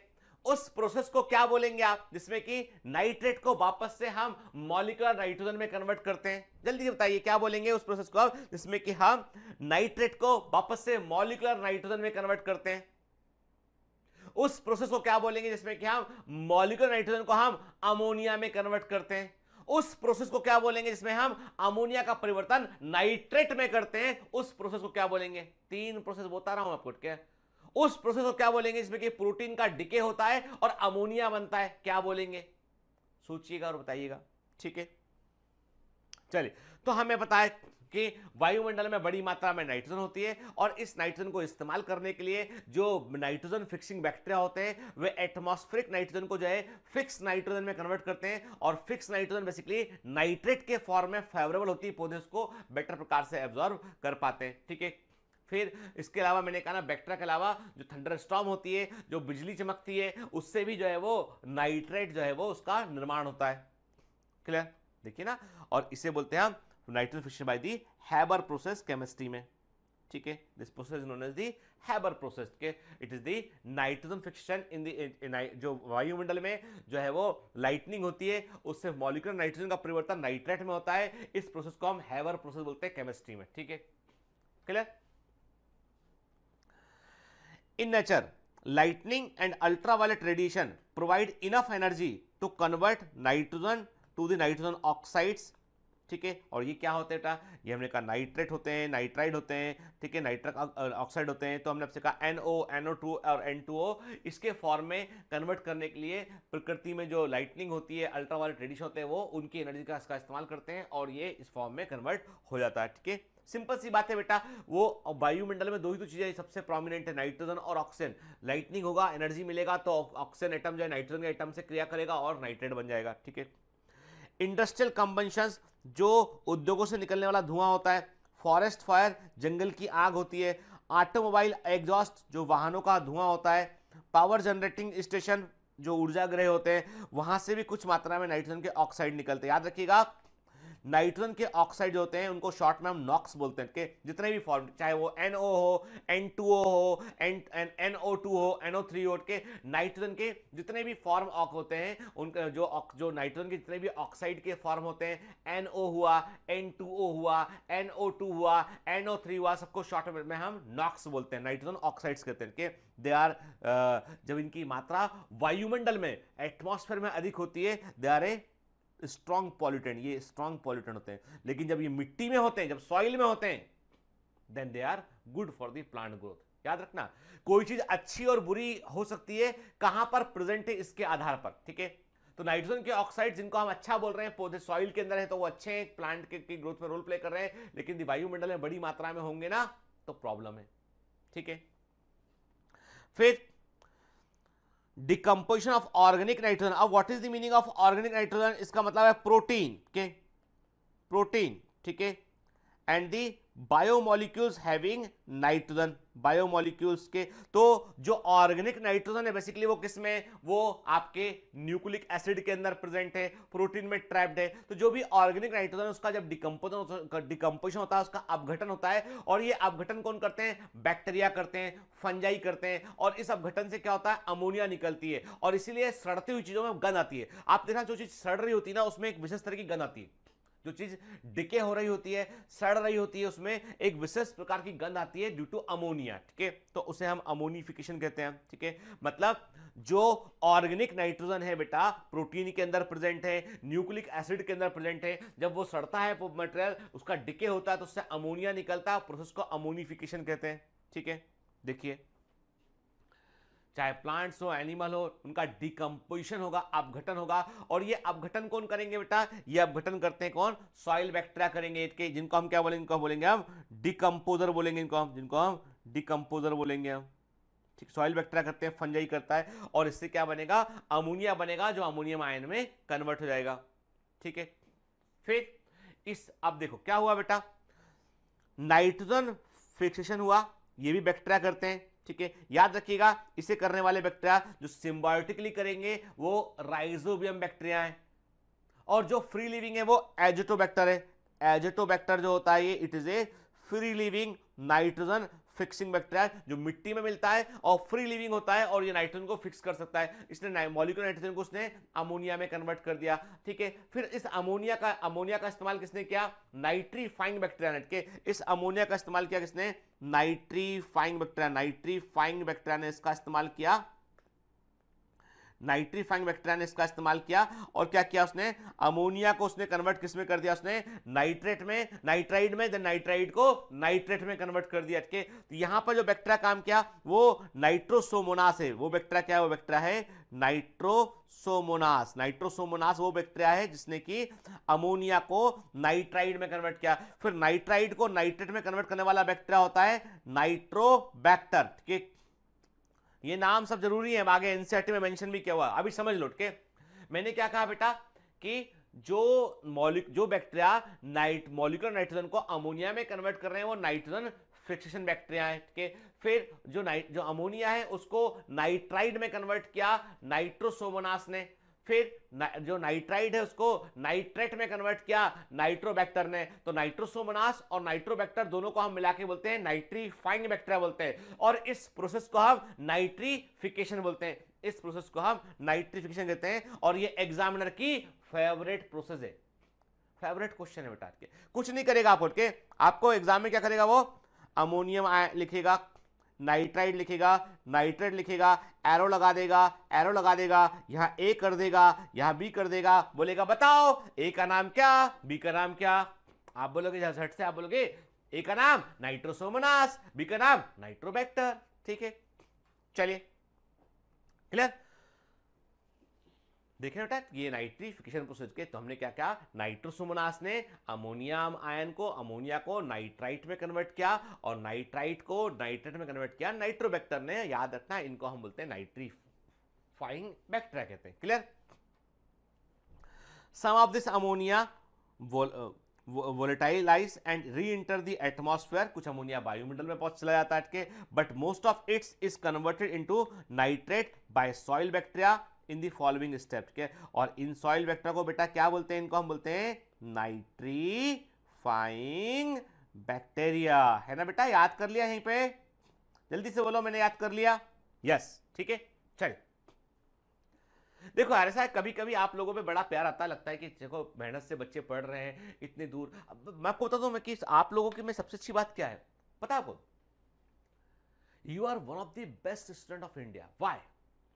उस प्रोसेस को क्या बोलेंगे आप जिसमें कि नाइट्रेट को वापस से हम मॉलिकुलर नाइट्रोजन में कन्वर्ट करते हैं जल्दी से बताइए क्या बोलेंगे उस प्रोसेस को जिसमें कि हम नाइट्रेट को वापस से मॉलिकुलर नाइट्रोजन में कन्वर्ट करते हैं उस प्रोसेस को क्या बोलेंगे जिसमें कि हम मॉलिकुलर नाइट्रोजन को हम अमोनिया में कन्वर्ट करते हैं उस प्रोसेस को क्या बोलेंगे जिसमें हम अमोनिया का परिवर्तन नाइट्रेट में करते हैं उस प्रोसेस को क्या बोलेंगे तीन प्रोसेस बता रहा हूं आपको उस प्रोसेस को क्या बोलेंगे जिसमें कि प्रोटीन का डिके होता है और अमोनिया बनता है क्या बोलेंगे सोचिएगा और बताइएगा ठीक है चलिए तो हमें पता है कि वायुमंडल में बड़ी मात्रा में नाइट्रोजन होती है और इस नाइट्रोजन को इस्तेमाल करने के लिए जो नाइट्रोजन फिक्सिंग बैक्टीरिया होते हैं वे एटमॉस्फेरिक नाइट्रोजन को जो है फिक्स नाइट्रोजन में कन्वर्ट करते हैं और फिक्स नाइट्रोजन बेसिकली नाइट्रेट के फॉर्म में फेवरेबल होती है पौधे उसको बेटर प्रकार से एब्जॉर्व कर पाते हैं ठीक है फिर इसके अलावा मैंने कहा ना बैक्ट्रा के अलावा जो थंडर स्टॉम होती है जो बिजली चमकती है उससे भी जो है वो नाइट्रेट जो है वो उसका निर्माण होता है क्लियर देखिए ना और इसे बोलते हैं हम nitrogen fixation by the Haber process chemistry में ठीक है this process known as the Haber process के it is the nitrogen fixation in the जो वायुमंडल में जो है वो लाइटनिंग होती है उससे मॉलिकुलर नाइट्रोजन का परिवर्तन नाइट्रेट में होता है इस प्रोसेस को हम हैबर प्रोसेस बोलते हैं केमिस्ट्री में ठीक है clear In nature, lightning and ultraviolet radiation provide enough energy to convert nitrogen to the nitrogen oxides ठीक है और ये क्या होते हैं बेटा ये हमने कहा नाइट्रेट होते हैं नाइट्राइड होते हैं ठीक है नाइट्रिक ऑक्साइड होते हैं तो हमने आपसे कहा एन ओ टू और एन टू ओ इसके फॉर्म में कन्वर्ट करने के लिए प्रकृति में जो लाइटनिंग होती है अल्ट्रावायलेट रेडिएशन होते हैं वो उनकी एनर्जी का इसका इस्तेमाल करते हैं और ये इस फॉर्म में कन्वर्ट हो जाता है ठीक है सिंपल सी बात है बेटा वो वायुमंडल में दो ही तो चीज़ें सबसे प्रोमिनेंट है नाइट्रोजन और ऑक्सीजन लाइटनिंग होगा एनर्जी मिलेगा तो ऑक्सीजन आइटम जो है नाइट्रोजन के आइटम से क्रिया करेगा और नाइट्रेट बन जाएगा ठीक है इंडस्ट्रियल कंबंशन जो उद्योगों से निकलने वाला धुआं होता है फॉरेस्ट फायर जंगल की आग होती है ऑटोमोबाइल एग्जॉस्ट जो वाहनों का धुआं होता है पावर जनरेटिंग स्टेशन जो ऊर्जा ग्रह होते हैं वहां से भी कुछ मात्रा में नाइट्रोजन के ऑक्साइड निकलते हैं याद रखिएगा नाइट्रोजन के ऑक्साइड होते हैं उनको शॉर्ट में हम नॉक्स बोलते हैं के जितने भी फॉर्म चाहे वो एनओ NO हो एन हो एन एन ओ टू हो एन ओ थ्री हो के नाइट्रोजन के जितने भी फॉर्म ऑक होते हैं उनका जो जो नाइट्रोजन के जितने भी ऑक्साइड के फॉर्म होते हैं एन NO हुआ एन ओ हुआ एन ओ टू हुआ एन ओ थ्री हुआ सबको शॉर्ट में हम नॉक्स बोलते हैं नाइट्रोजन ऑक्साइड्स कहते हैं के दे आर जब इनकी मात्रा वायुमंडल में एटमॉस्फेयर में अधिक होती है they are a strong pollutant ये स्ट्रॉन्ग पॉल्यूटेंट होते हैं लेकिन जब ये मिट्टी में होते हैं जब सॉइल में होते हैं then they are good for the plant growth याद रखना कोई चीज अच्छी और बुरी हो सकती है कहां पर प्रेजेंट है इसके आधार पर ठीक है तो नाइट्रोजन के ऑक्साइड जिनको हम अच्छा बोल रहे हैं पौधे सॉइल के अंदर है तो वो अच्छे हैं प्लांट के, के ग्रोथ में रोल प्ले कर रहे हैं लेकिन यदि वायुमंडल में बड़ी मात्रा में होंगे ना तो प्रॉब्लम है ठीक है फिर डिकम्पोजिशन ऑफ ऑर्गेनिक नाइट्रोजन अब what is the meaning of organic nitrogen इसका मतलब है प्रोटीन के प्रोटीन ठीक है and the biomolecules having nitrogen biomolecules के तो जो ऑर्गेनिक नाइट्रोजन है बेसिकली वो किस में वो आपके न्यूक्लिक एसिड के अंदर प्रेजेंट है प्रोटीन में ट्रैप्ड है तो जो भी ऑर्गेनिक नाइट्रोजन उसका जब डिकम्पोजन डिकम्पोजिशन होता है उसका अपघटन होता है और ये अपघटन कौन करते हैं बैक्टीरिया करते हैं फंजाई करते हैं और इस अपघटन से क्या होता है अमोनिया निकलती है और इसीलिए सड़ती हुई चीज़ों में गन आती है आप देखना जो चीज़ सड़ रही होती है ना उसमें एक विशेष तरह की गन आती है जो चीज डिके हो रही होती है सड़ रही होती है उसमें एक विशेष प्रकार की गंध आती है ड्यू टू अमोनिया ठीक है तो उसे हम अमोनिफिकेशन कहते हैं ठीक है मतलब जो ऑर्गेनिक नाइट्रोजन है बेटा प्रोटीन के अंदर प्रेजेंट है न्यूक्लिक एसिड के अंदर प्रेजेंट है जब वो सड़ता है मटेरियल उसका डिके होता है तो उससे अमोनिया निकलता है प्रोसेस को अमोनिफिकेशन कहते हैं ठीक है देखिए चाहे प्लांट्स हो एनिमल हो उनका डिकम्पोजिशन होगा अपघटन होगा और ये अपघटन कौन करेंगे बेटा ये अपघटन करते हैं कौन सॉइल बैक्टेरिया करेंगे इसके जिनको हम क्या बोलेंगे इनको बोलेंगे हम डिकम्पोजर बोलेंगे इनको हम जिनको हम डिकम्पोजर बोलेंगे हम ठीक सॉइल बैक्टेरिया करते हैं फंजाई करता है और इससे क्या बनेगा अमोनिया बनेगा जो अमोनियम आयन में कन्वर्ट हो जाएगा ठीक है फिर इस अब देखो क्या हुआ बेटा नाइट्रोजन फिक्सेशन हुआ ये भी बैक्टेरिया करते हैं ठीक है याद रखिएगा इसे करने वाले बैक्टीरिया जो सिम्बायोटिकली करेंगे वो राइजोबियम बैक्टीरिया है और जो फ्री लिविंग है वो एजिटोबैक्टर है एजिटोबैक्टर जो होता है ये it is a free living nitrogen fixing bacteria जो मिट्टी में मिलता है और फ्री लिविंग होता है और ये नाइट्रोजन को फिक्स कर सकता है इसने मॉलिकुलर नाइट्रोजन को उसने अमोनिया में कन्वर्ट कर दिया ठीक है फिर इस अमोनिया का अमोनिया का इस्तेमाल किसने किया नाइट्रीफाइंग बैक्टीरिया नेट के इस अमोनिया का इस्तेमाल किया किसने नाइट्रीफाइंग बैक्टीरिया नाइट्रीफाइंग बैक्टीरिया ने इसका इस्तेमाल किया नाइट्रीफाइंग बैक्टीरिया ने इसका इस्तेमाल किया और क्या किया उसने अमोनिया को उसने कन्वर्ट किस में कर दिया उसने नाइट्रेट में नाइट्राइड में देन नाइट्राइड को नाइट्रेट में कन्वर्ट कर दिया अटके तो यहां पर जो बैक्टीरिया काम किया वो नाइट्रोसोमोनास है वो बैक्टीरिया क्या है वो बैक्टीरिया है नाइट्रोसोमोनास नाइट्रोसोमोनास वो बैक्टीरिया है जिसने कि अमोनिया को नाइट्राइड में कन्वर्ट किया फिर नाइट्राइड को नाइट्रेट में कन्वर्ट करने वाला बैक्टीरिया होता है नाइट्रोबैक्टर ठीक ये नाम सब जरूरी है आगे एनसीआरटी में मेंशन भी किया हुआ अभी समझ लो के मैंने क्या कहा बेटा कि जो मॉलिक जो बैक्टीरिया नाइट मॉलिकुलर नाइट्रोजन को अमोनिया में कन्वर्ट कर रहे हैं वो नाइट्रोजन फिक्सेशन बैक्टीरिया है ठीक है फिर जो नाइट जो अमोनिया है उसको नाइट्राइड में कन्वर्ट किया नाइट्रोसोमोनास ने फिर ना, जो नाइट्राइड है उसको नाइट्रेट में कन्वर्ट किया नाइट्रोबैक्टर ने तो नाइट्रोसोमनास और नाइट्रोबैक्टर दोनों को हम मिला के बोलते हैं नाइट्रीफाइंग बैक्टीरिया बोलते हैं और इस प्रोसेस को हम नाइट्रीफिकेशन बोलते हैं इस प्रोसेस को हम नाइट्रीफिकेशन कहते हैं और ये एग्जामिनर की फेवरेट प्रोसेस है फेवरेट क्वेश्चन है बेटा के कुछ नहीं करेगा आप उठ के आपको एग्जाम में क्या करेगा वो अमोनियम लिखेगा नाइट्राइड लिखेगा नाइट्रेट लिखेगा एरो लगा देगा एरो लगा देगा यहाँ ए कर देगा यहाँ बी कर देगा बोलेगा बताओ ए का नाम क्या बी का नाम क्या आप बोलोगे झट से आप बोलोगे ए का नाम नाइट्रोसोमनास बी का नाम नाइट्रोबैक्टर ठीक है चलिए क्लियर देख बेटा ये नाइट्रीफिकेशन प्रोसेस के तो हमने क्या क्या नाइट्रोसोमोनास ने अमोनियम आयन को अमोनिया को नाइट्राइट में कन्वर्ट किया और नाइट्राइट को नाइट्रेट में कन्वर्ट किया नाइट्रोबैक्टर ने याद रखना इनको हम बोलते हैं नाइट्रीफाइंग बैक्टेरिया कहते हैं clear some of this ammonia volatilize and re enter the atmosphere कुछ अमोनिया वायुमंडल में पहुंच चला जाता है but most of it's is converted into nitrate by soil bacteria in the following step ठीक है और इन सॉइल वेक्टर को बेटा क्या बोलते हैं इनको हम बोलते हैं नाइट्रीफाइंग बैक्टीरिया है ना बेटा याद कर लिया यहीं पे जल्दी से बोलो मैंने याद कर लिया यस ठीक है चल देखो अरे साहब कभी कभी आप लोगों पे बड़ा प्यार आता लगता है कि देखो मेहनत से बच्चे पढ़ रहे हैं इतनी दूर मैं आपको बता दूं मैं कि आप लोगों की मैं सबसे अच्छी बात क्या है पता आपको you are one of the best student of India why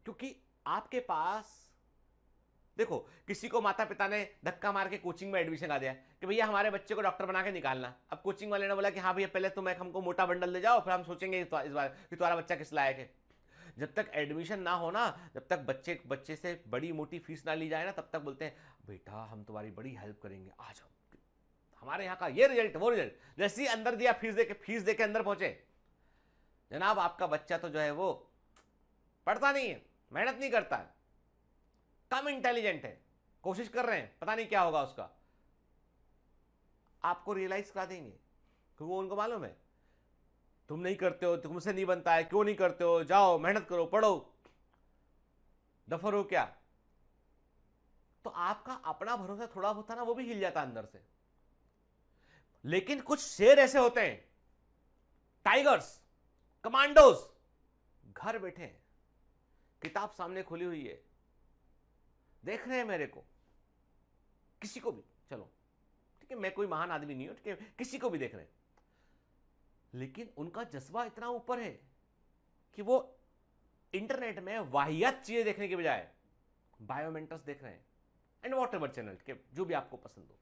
क्योंकि आपके पास देखो किसी को माता पिता ने धक्का मार के कोचिंग में एडमिशन आ दिया कि भैया हमारे बच्चे को डॉक्टर बना के निकालना अब कोचिंग वाले ने बोला कि हाँ भैया पहले तुम तो एक हमको मोटा बंडल दे जाओ फिर हम सोचेंगे इस बार कि तुम्हारा बच्चा किस लायक है जब तक एडमिशन ना हो ना जब तक बच्चे बच्चे से बड़ी मोटी फीस ना ली जाए ना तब तक बोलते हैं बेटा हम तुम्हारी बड़ी हेल्प करेंगे आ जाओ हमारे यहाँ का ये रिजल्ट वो रिजल्ट जैसे ही अंदर दिया फीस दे के फीस दे के अंदर पहुंचे जनाब आपका बच्चा तो जो है वो पढ़ता नहीं है मेहनत नहीं करता है कम इंटेलिजेंट है कोशिश कर रहे हैं पता नहीं क्या होगा उसका आपको रियलाइज करा देंगे क्योंकि उनको मालूम है तुम नहीं करते हो तुमसे नहीं बनता है क्यों नहीं करते हो जाओ मेहनत करो पढ़ो दफर हो क्या तो आपका अपना भरोसा थोड़ा बहुत ना वो भी हिल जाता अंदर से लेकिन कुछ शेर ऐसे होते हैं टाइगर्स कमांडोज घर बैठे हैं किताब सामने खुली हुई है देख रहे हैं मेरे को किसी को भी चलो ठीक है मैं कोई महान आदमी नहीं हूं ठीक है किसी को भी देख रहे हैं लेकिन उनका जज्बा इतना ऊपर है कि वो इंटरनेट में वाहियात चीज़ें देखने के बजाय बायोमेंटस देख रहे हैं एंड वॉट एवर चैनल के जो भी आपको पसंद हो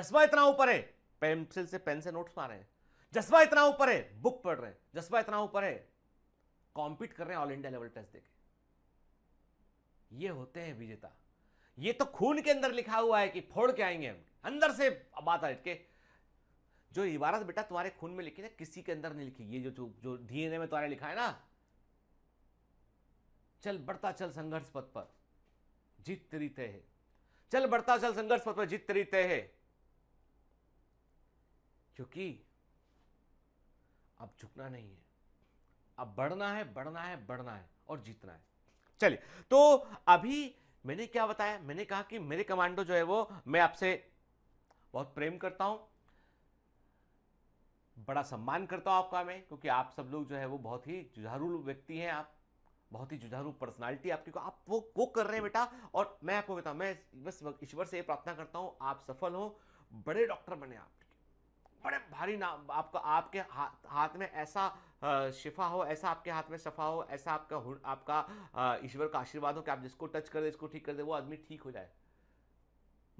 जज्बा इतना ऊपर है पेंसिल से पेन से नोट्स मार रहे हैं जज्बा इतना ऊपर है बुक पढ़ रहे हैं जज्बा इतना ऊपर है कॉम्पीट कर रहे हैं ऑल इंडिया लेवल टेस्ट देके ये होते हैं विजेता ये तो खून के अंदर लिखा हुआ है कि फोड़ के आएंगे हम अंदर से बात आ के जो इबारत बेटा तुम्हारे खून में लिखी ना किसी के अंदर नहीं लिखी ये जो जो डीएनए में तुम्हारे लिखा है ना चल बढ़ता चल संघर्ष पथ पर जीत तेरी तय है चल बढ़ता चल संघर्ष पथ पर जीत तेरी तय है क्योंकि अब झुकना नहीं है अब बढ़ना है बढ़ना है बढ़ना है और जीतना है चलिए तो अभी मैंने क्या बताया मैंने कहा कि मेरे कमांडो जो है वो मैं आपसे बहुत प्रेम करता हूं बड़ा सम्मान करता हूं आपका मैं क्योंकि आप सब लोग जो है वो बहुत ही जुझारू व्यक्ति हैं आप बहुत ही जुझारू पर्सनालिटी आपकी को आप वो वो कर रहे हैं बेटा और मैं आपको बताऊं मैं बस ईश्वर से प्रार्थना करता हूं आप सफल हो बड़े डॉक्टर बने आप बड़े भारी नाम आपका आपके हाथ हाथ में ऐसा शिफा हो ऐसा आपके हाथ में शफा हो ऐसा आपका आपका ईश्वर का आशीर्वाद हो कि आप जिसको टच कर दे इसको ठीक कर दे वो आदमी ठीक हो जाए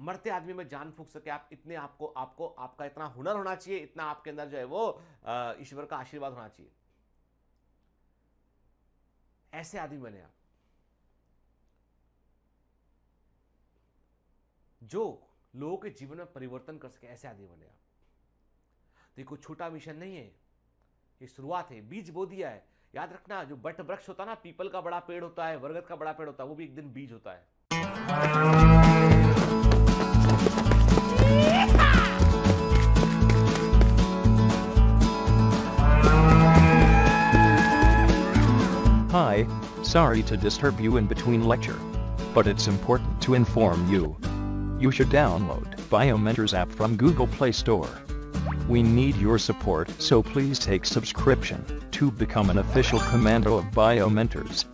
मरते आदमी में जान फूक सके आप इतने आपको आपको आपका इतना हुनर होना चाहिए इतना आपके अंदर जो है वो ईश्वर का आशीर्वाद होना चाहिए ऐसे आदमी बने आप जो लोगों के जीवन में परिवर्तन कर सके ऐसे आदमी बने आप तो ये कोई छोटा मिशन नहीं है ये शुरुआत है बीज बो दिया है याद रखना जो बट वृक्ष होता है ना पीपल का बड़ा पेड़ होता है वर्गत का बड़ा पेड़ होता है वो भी एक दिन बीज होता है Hi, sorry to disturb you in between lecture, but it's important to inform you. You should download Biomentors app from Google Play Store. We need your support, so please take subscription to become an official commando of BioMentors.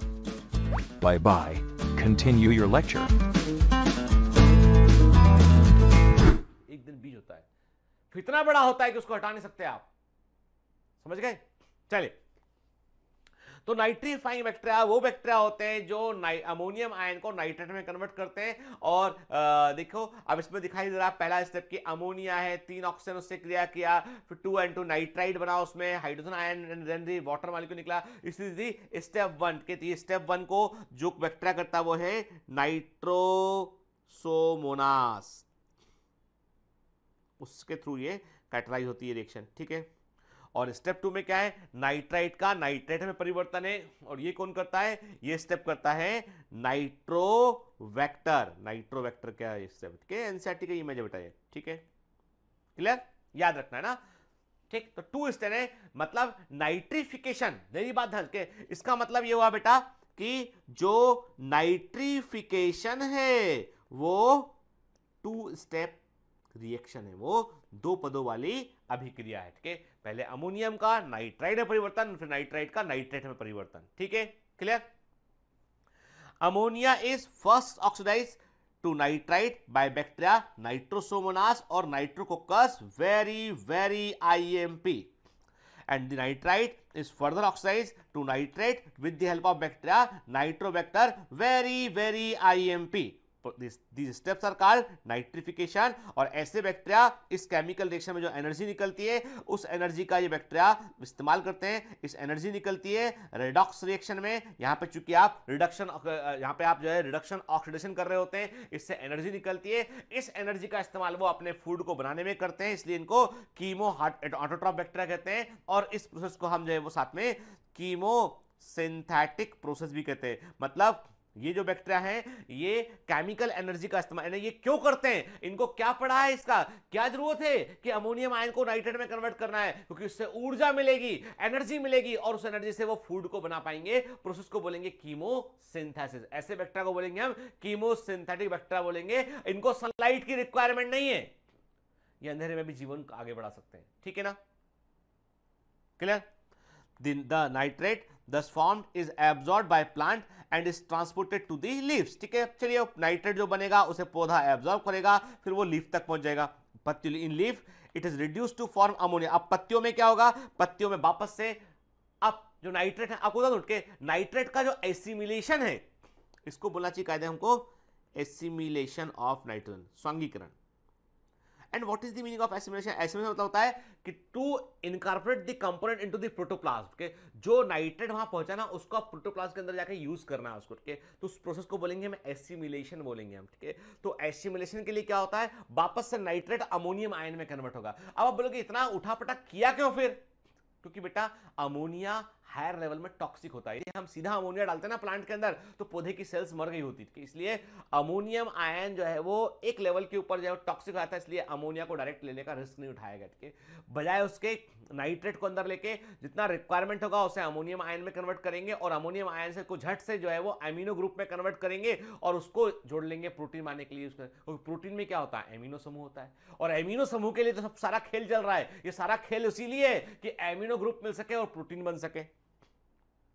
Bye-bye. Continue your lecture. एक दिन बीज होता है फिर इतना बड़ा होता है कि उसको हटा नहीं सकते आप समझ गए चलिए तो नाइट्रीफाइंग बैक्टीरिया वो बैक्टीरिया होते हैं जो अमोनियम आयन को नाइट्रेट में कन्वर्ट करते हैं और आ, देखो अब इसमें दिखाई दे रहा पहला स्टेप की अमोनिया है तीन ऑक्सीजन उससे क्रिया किया फिर टू एंड टू नाइट्राइड बना उसमें hydrogen ion and then the water molecule निकला इसलिए दी स्टेप वन के स्टेप तो वन को जो बैक्टेरिया करता वो है नाइट्रोसोमोनास उसके थ्रू ये कैटलाइज होती है रिएक्शन ठीक है और स्टेप टू में क्या है नाइट्राइट का नाइट्राइट में परिवर्तन है और ये कौन करता है ये स्टेप करता है नाइट्रोवेक्टर नाइट्रोवेक्टर क्या है स्टेप ठीक है एनसीआरटी e का इमेज है बेटा ये ठीक है क्लियर याद रखना है ना ठीक तो टू स्टेप है मतलब नाइट्रिफिकेशन मेरी बात ध्यान के इसका मतलब ये हुआ बेटा कि जो नाइट्रिफिकेशन है वो टू स्टेप रिएक्शन है वो दो पदों वाली अभिक्रिया है ठीक है पहले अमोनियम का नाइट्राइड में परिवर्तन फिर नाइट्राइड का नाइट्रेट में परिवर्तन ठीक है clear ammonia is first oxidise to nitrite by bacteria Nitrosomonas और Nitrococcus very very I M P and the nitrite is further oxidized to nitrate with of help of very very I M P तो this, these steps are called और ऐसे bacteria इस chemical reaction में जो energy निकलती है उस एनर्जी का ये बैक्टीरिया इस्तेमाल करते हैं इस एनर्जी निकलती है रेडॉक्स रिएक्शन में यहाँ पे चूंकि आप रिडक्शन यहाँ पे आप जो है रिडक्शन ऑक्सीडेशन कर रहे होते हैं इससे एनर्जी निकलती है इस एनर्जी का इस्तेमाल वो अपने फूड को बनाने में करते हैं इसलिए इनको कीमो ऑटोट्रॉप बैक्टेरिया कहते हैं और इस प्रोसेस को हम जो है वो साथ में कीमो सिंथेटिक प्रोसेस भी कहते हैं मतलब ये जो बैक्टीरिया हैं ये केमिकल एनर्जी का इस्तेमाल ये क्यों करते हैं इनको क्या पढ़ा है इसका क्या जरूरत है कि अमोनियम आयन को नाइट्रेट में कन्वर्ट करना है क्योंकि उससे ऊर्जा मिलेगी एनर्जी मिलेगी और उस एनर्जी से वो फूड को बना पाएंगे प्रोसेस को बोलेंगे कीमोसिंथेसिस ऐसे बैक्टीरिया को बोलेंगे हम कीमोसिंथेटिक बैक्टीरिया बोलेंगे इनको सनलाइट की रिक्वायरमेंट नहीं है ये अंधेरे में भी जीवन आगे बढ़ा सकते हैं ठीक है ना clear the nitrate thus formed is absorb by plant and is transported to the leaves ठीक है चलिए नाइट्रेट जो बनेगा उसे पौधा एब्जॉर्ब करेगा फिर वो लीफ तक पहुंच जाएगा पत्ती in leaf it is reduce to form ammonia अब पत्तियों में क्या होगा पत्तियों में वापस से अब जो नाइट्रेट है आपको उठ के नाइट्रेट का जो एसिमिलेशन है इसको बोलना चाहिए कायदे हमको एसिमिलेशन ऑफ नाइट्रोजन स्वांगीकरण and what is the meaning of assimilation assimilation मतलब होता है कि to incorporate the component into the protoplast के जो नाइट्रेट वहां ना उसको आप प्रोटोप्लास्ट के अंदर जाकर यूज करना है उसको ठीक है तो उस प्रोसेस को बोलेंगे हम एसिमिलेशन बोलेंगे हम ठीक है तो एसिमिलेशन के लिए क्या होता है वापस से नाइट्रेट अमोनियम आयन में कन्वर्ट होगा अब आप बोलोगे इतना उठापटा किया क्यों फिर क्योंकि बेटा अमोनिया हायर लेवल में टॉक्सिक होता है हम सीधा अमोनिया डालते हैं ना प्लांट के अंदर तो पौधे की सेल्स मर गई होती थी तो इसलिए अमोनियम आयन जो है वो एक लेवल के ऊपर जो है टॉक्सिक हो जाता है इसलिए अमोनिया को डायरेक्ट लेने का रिस्क नहीं उठाया गया बजाय उसके नाइट्रेट को अंदर लेके जितना रिक्वायरमेंट होगा उसे अमोनियम आयन में कन्वर्ट करेंगे और अमोनियम आयन से कुछ झट से जो है वो एमिनो ग्रुप में कन्वर्ट करेंगे और उसको जोड़ लेंगे प्रोटीन बनाने के लिए उसमें प्रोटीन में क्या होता है एमिनो समूह होता है और एमिनो समूह के लिए तो सब सारा खेल चल रहा है ये सारा खेल उसीलिए कि एमिनो ग्रुप मिल सके और प्रोटीन बन सके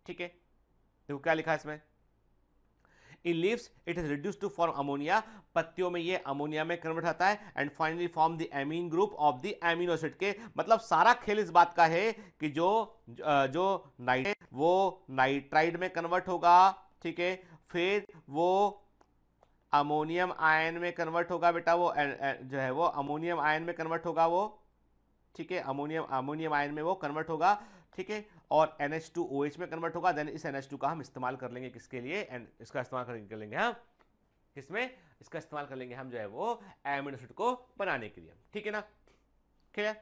ठीक है देखो क्या लिखा है इसमें in leaves it is reduce to form ammonia पत्तियों में ये अमोनिया में कन्वर्ट होता है and finally form the amine group of the amino acid के मतलब सारा खेल इस बात का है कि जो जो नाइट वो नाइट्राइड में कन्वर्ट होगा ठीक है फिर वो अमोनियम आयन में कन्वर्ट होगा बेटा वो जो है वो अमोनियम आयन में कन्वर्ट होगा वो ठीक है अमोनियम अमोनियम आयन में वो कन्वर्ट होगा ठीक है और N H two O H में कन्वर्ट होगा देन इस एन एच टू का हम इस्तेमाल कर लेंगे किसके लिए एंड इसका इस्तेमाल कर लेंगे हम किसमें इसका इस्तेमाल कर लेंगे हम जो है वो एमिनो एसिड को बनाने के लिए ठीक है ना clear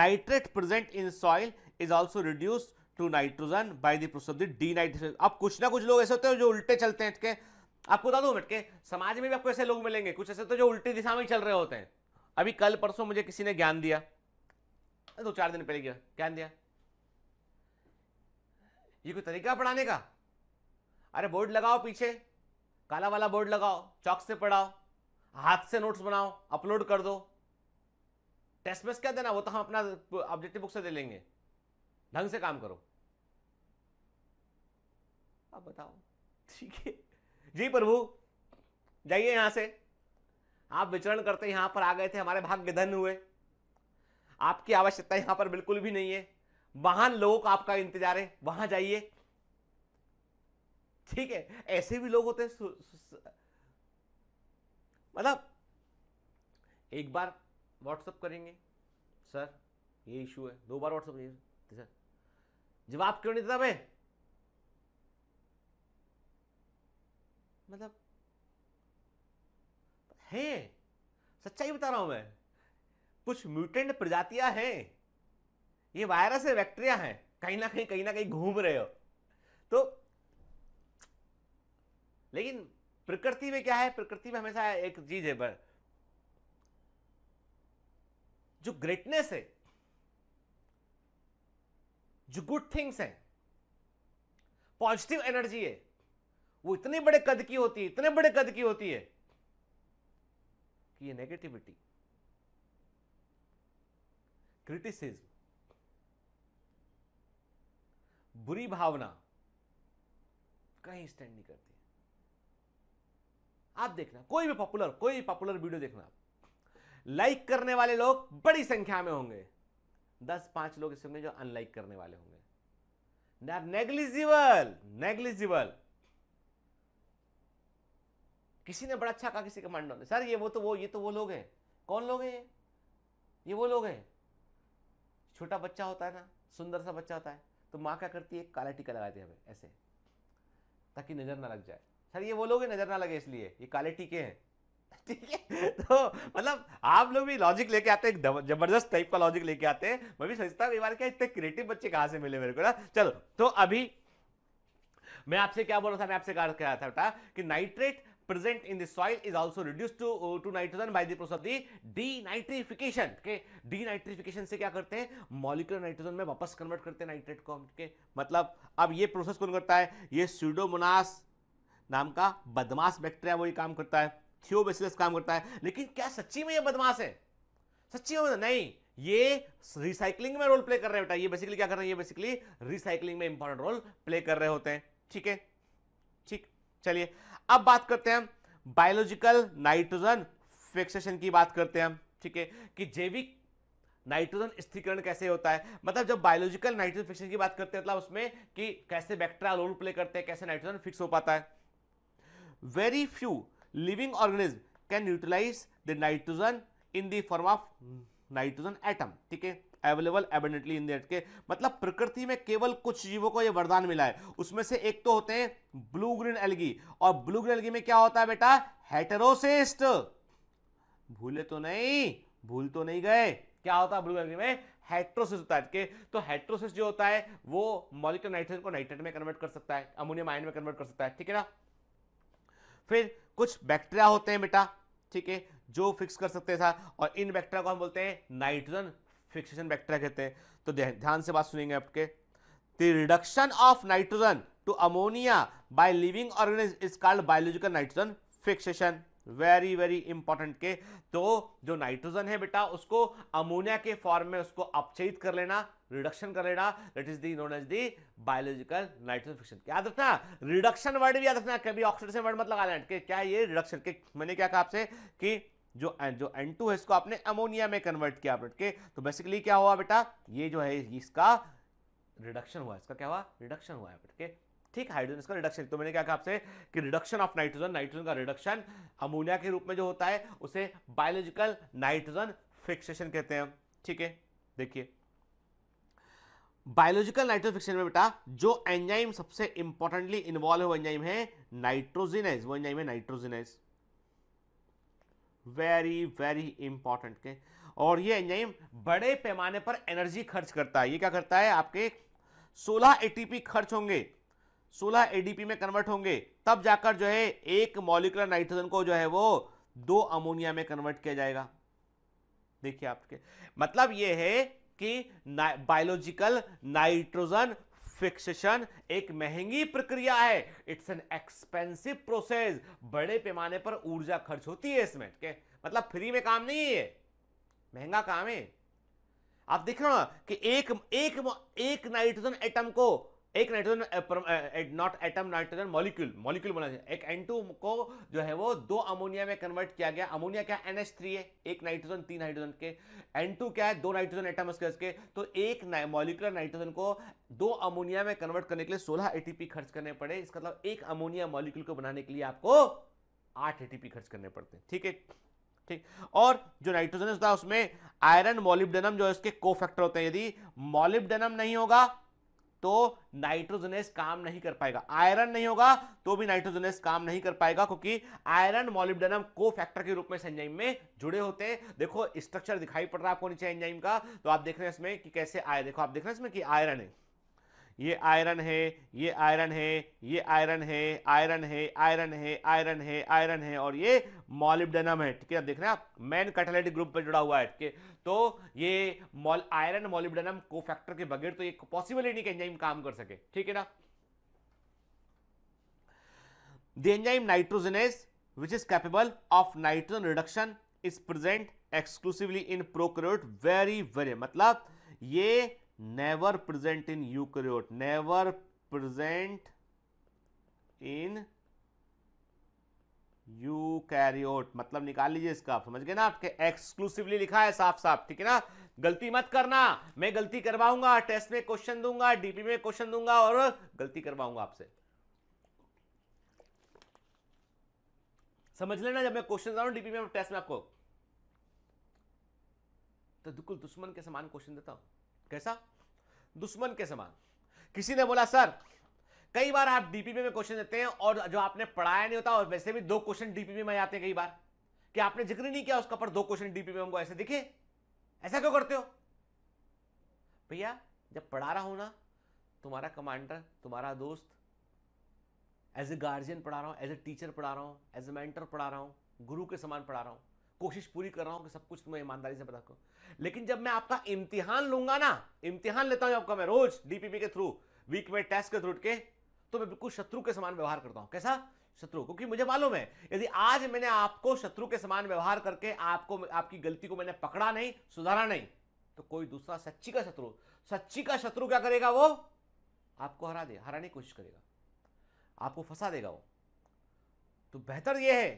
nitrate present in soil is also reduce to nitrogen by the process of the denitration अब कुछ ना कुछ लोग ऐसे होते हैं जो उल्टे चलते हैं के आपको बता दो मिनट के समाज में भी आपको ऐसे लोग मिलेंगे कुछ ऐसे तो जो उल्टी दिशा में चल रहे होते हैं अभी कल परसों मुझे किसी ने ज्ञान दिया दो चार दिन पहले गया ज्ञान दिया ये कोई तरीका पढ़ाने का अरे बोर्ड लगाओ पीछे काला वाला बोर्ड लगाओ चौक से पढ़ाओ हाथ से नोट्स बनाओ अपलोड कर दो टेस्ट में क्या देना वो तो हम अपना ऑब्जेक्टिव बुक से दे लेंगे ढंग से काम करो आप बताओ ठीक है जी प्रभु जाइए यहां से आप विचरण करते यहां पर आ गए थे हमारे भाग्य धन हुए आपकी आवश्यकता यहां पर बिल्कुल भी नहीं है वहां लोग आपका इंतजार है वहां जाइए ठीक है ऐसे भी लोग होते हैं मतलब एक बार व्हाट्सअप करेंगे सर ये इशू है दो बार व्हाट्सअप करेंगे सर जवाब क्यों नहीं देता मैं मतलब है सच्चाई बता रहा हूं मैं कुछ म्यूटेंट प्रजातियां हैं ये वायरस है बैक्टीरिया है कहीं ना कहीं कहीं ना कहीं घूम रहे हो तो लेकिन प्रकृति में क्या है प्रकृति में हमेशा एक चीज है जो ग्रेटनेस है जो गुड थिंग्स है पॉजिटिव एनर्जी है वो इतने बड़े कद की होती है इतने बड़े कद की होती है कि ये नेगेटिविटी क्रिटिसिज्म बुरी भावना कहीं स्टैंड नहीं करती आप देखना कोई भी पॉपुलर कोई भी पॉपुलर वीडियो देखना आप लाइक करने वाले लोग बड़ी संख्या में होंगे दस पांच लोग समय जो अनलाइक करने वाले होंगे दे आर नेग्लिजिबल नेग्लिजिबल किसी ने बड़ा अच्छा कहा किसी कमांडो ने सर ये वो तो वो ये तो वो लोग हैं कौन लोग हैं ये ये वो लोग हैं छोटा बच्चा होता है ना सुंदर सा बच्चा होता है तो माँ क्या करती है काला टीका लगाती है हमें ऐसे ताकि नज़र ना लग जाए सर ये वो लोग हैं नज़र ना लगे इसलिए ये काले टीके हैं ठीक है तो मतलब आप लोग भी लॉजिक लेके आते हैं जबरदस्त टाइप का लॉजिक लेके आते हैं मैं भी सोचता हूँ क्या इतने क्रिएटिव बच्चे कहाँ से मिले मेरे को ना चलो तो अभी मैं आपसे क्या बोल रहा था मैं आपसे कहा था बेटा कि nitrate present in the soil is also reduced to uh, to nitrogen by the process of the denitrification okay denitrification से क्या करते हैं molecular nitrogen में wapas convert karte hain nitrate ko okay matlab ab ye process kon karta hai ye pseudomonas naam ka बदमाश bacteria wohi काम करता है थियोबेसिलस kaam karta hai लेकिन क्या सच्ची में ye बदमाश है सच्ची में नहीं ये रिसाइकलिंग में रोल प्ले कर रहे होता ये बेसिकली क्या कर रहे हैं ये बेसिकली रिसाइकलिंग में इंपॉर्टेंट रोल प्ले कर रहे होते हैं ठीक है ठीक चलिए अब बात करते हैं बायोलॉजिकल नाइट्रोजन फिक्सेशन की बात करते हैं हम ठीक है कि जैविक नाइट्रोजन स्थिरीकरण कैसे होता है मतलब जब बायोलॉजिकल नाइट्रोजन फिक्सेशन की बात करते हैं मतलब उसमें कि कैसे बैक्टेरिया रोल प्ले करते हैं कैसे नाइट्रोजन फिक्स हो पाता है very few living organism can utilize the nitrogen in the form of nitrogen atom ठीक है अवेलेबल एबेंडेंटली इन दैट के मतलब प्रकृति में केवल कुछ जीवों को यह वरदान मिला है उसमें से एक तो होते हैं ब्लू ग्रीन एलगी और ब्लू ग्रीन एलगी में क्या होता है बेटा हेटरोसिस्ट भूले तो नहीं भूल तो नहीं गए क्या होता है ब्लू एलगी में हेट्रोसिस होता है तो हेट्रोसिस जो होता है वो मॉलिक्यूल नाइट्रोजन को नाइट्रेट में कन्वर्ट कर सकता है अमोनियम आयन में कन्वर्ट कर सकता है ठीक है ना फिर कुछ बैक्टीरिया होते हैं बेटा ठीक है जो फिक्स कर सकते हैं था और इन बैक्टीरिया को हम बोलते हैं नाइट्रोजन फिक्सेशन बैक्टेरिया कहते हैं तो ध्यान से बात सुनेंगे आपके the reduction of nitrogen to ammonia by living organism is called biological nitrogen fixation very very important के तो जो नाइट्रोजन है बेटा उसको अमोनिया के फॉर्म में उसको अपचयित कर लेना रिडक्शन कर लेना that is the known as the biological nitrogen fixation याद रखना रिडक्शन वर्ड भी याद रखना कभी ऑक्सीडेशन वर्ड मत लगा लेना क्या ये रिडक्शन के मैंने क्या कहा आपसे कि जो जो N2 है इसको आपने अमोनिया में कन्वर्ट किया के तो बेसिकली क्या हुआ बेटा ये जो है इसका रिडक्शन हुआ इसका क्या हुआ रिडक्शन हुआ है के ठीक हाइड्रोजन इसका रिडक्शन तो मैंने क्या कहा आपसे कि रिडक्शन ऑफ नाइट्रोजन नाइट्रोजन का रिडक्शन अमोनिया के रूप में जो होता है उसे बायोलॉजिकल नाइट्रोजन फिक्सेशन कहते हैं ठीक है देखिए बायोलॉजिकल नाइट्रोजन फिक्सेशन में बेटा जो एंजाइम सबसे इंपॉर्टेंटली इन्वॉल्व है वो एंजाइम है नाइट्रोजिनेज वो एंजाइम है नाइट्रोजिनेज वेरी वेरी इंपॉर्टेंट के और ये एंजाइम बड़े पैमाने पर एनर्जी खर्च करता है ये क्या करता है आपके 16 एटीपी खर्च होंगे 16 एडीपी में कन्वर्ट होंगे तब जाकर जो है एक मॉलिकुलर नाइट्रोजन को जो है वो दो अमोनिया में कन्वर्ट किया जाएगा देखिए आपके मतलब ये है कि ना, बायोलॉजिकल नाइट्रोजन फिक्सेशन एक महंगी प्रक्रिया है इट्स एन एक्सपेंसिव प्रोसेस बड़े पैमाने पर ऊर्जा खर्च होती है इसमें के मतलब फ्री में काम नहीं है महंगा काम है आप देख रहे हो ना कि एक एक एक नाइट्रोजन एटम को एक nitrogen not atom nitrogen molecule molecule बना एक एन को जो है वो दो अमोनिया में कन्वर्ट किया गया अमोनिया क्या एन है एक नाइट्रोजन तीन हाइड्रोजन के एन क्या है दो नाइट्रोजन एटम के तो एक मॉलिक्यूलर नाइट्रोजन को दो अमोनिया में कन्वर्ट करने के लिए सोलह एटीपी खर्च करने पड़े इसका मतलब एक अमोनिया मॉलिक्यूल को बनाने के लिए आपको आठ एटीपी खर्च करने पड़ते ठीक है ठीक और जो नाइट्रोजन होता है उसमें आयरन मॉलिब्डेनम जो है उसके कोफैक्टर होते हैं यदि मॉलिब्डेनम नहीं होगा तो नाइट्रोजनेस काम नहीं कर पाएगा आयरन नहीं होगा तो भी नाइट्रोजनेस काम नहीं कर पाएगा क्योंकि आयरन मॉलिब्डेनम को फैक्टर के रूप में एंजाइम में जुड़े होते हैं देखो स्ट्रक्चर दिखाई पड़ रहा है आपको नीचे एंजाइम का तो आप देख रहे हैं इसमें कि कैसे आए देखो आप देख रहे हैं इसमें कि आयरन है ये आयरन है ये आयरन है ये आयरन है आयरन है आयरन है आयरन है आयरन है और ये मॉलिब्डेनम है ठीक है देख रहे हैं आप मैन कैटालिटिक ग्रुप पर जुड़ा हुआ है ठीक है तो ये मॉल आयरन मॉलिब्डेनम को फैक्टर के बगैर तो ये पॉसिबल ही नहीं कि एंजाइम काम कर सके ठीक है ना The nitrogenase which is capable of nitrogen reduction is present exclusively in prokaryote very very मतलब ये never present in never present in यू यूकैरियोट मतलब निकाल लीजिए इसका आप समझ गए ना आपके एक्सक्लूसिवली लिखा है साफ साफ ठीक है ना गलती मत करना मैं गलती करवाऊंगा टेस्ट में क्वेश्चन दूंगा डीपी में क्वेश्चन दूंगा और गलती करवाऊंगा आपसे समझ लेना जब मैं क्वेश्चन दे हूं डीपी में टेस्ट में आपको तो बिल्कुल दुश्मन के समान क्वेश्चन देता हूं कैसा दुश्मन के समान किसी ने बोला सर कई बार आप डीपीपी में क्वेश्चन देते हैं और जो आपने पढ़ाया नहीं होता और वैसे भी दो क्वेश्चन डीपीपी में आते हैं कई बार कि आपने जिक्र नहीं किया उसका पर दो क्वेश्चन डीपीपी में हमको ऐसे दिखे ऐसा क्यों करते हो भैया जब पढ़ा रहा हूं ना तुम्हारा कमांडर तुम्हारा दोस्त एज ए गार्जियन पढ़ा रहा हूं एज ए टीचर पढ़ा रहा हूं एज ए मेंटर पढ़ा रहा हूं गुरु के समान पढ़ा रहा हूं कोशिश पूरी कर रहा हूं कि सब कुछ तुम्हें ईमानदारी से बता करो लेकिन जब मैं आपका इम्तिहान लूंगा ना इम्तिहान लेता हूं आपका मैं रोज डीपीपी के थ्रू वीक में टेस्ट के थ्रू के तो मैं बिल्कुल शत्रु के समान व्यवहार करता हूं कैसा शत्रु क्योंकि मुझे मालूम है यदि आज मैंने आपको शत्रु के समान व्यवहार करके आपको आपकी गलती को मैंने पकड़ा नहीं सुधारा नहीं तो कोई दूसरा सच्ची का शत्रु सच्ची का शत्रु क्या करेगा वो आपको हरा दे हराने की कोशिश करेगा आपको फंसा देगा वो तो बेहतर यह है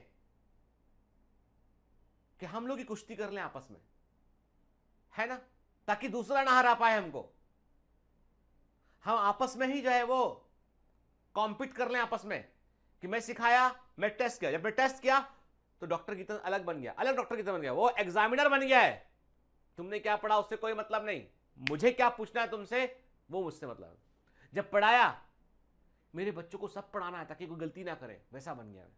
कि हम लोग ही कुश्ती कर लें आपस में है ना ताकि दूसरा ना हरा पाए हमको हम आपस में ही जो है वो कॉम्पीट कर लें आपस में कि मैं सिखाया मैं टेस्ट किया जब मैं टेस्ट किया तो डॉक्टर की तरह अलग बन गया अलग डॉक्टर की तरह बन गया वो एग्जामिनर बन गया है तुमने क्या पढ़ा उससे कोई मतलब नहीं मुझे क्या पूछना है तुमसे वो मुझसे मतलब जब पढ़ाया मेरे बच्चों को सब पढ़ाना है ताकि कोई गलती ना करे वैसा बन गया मैं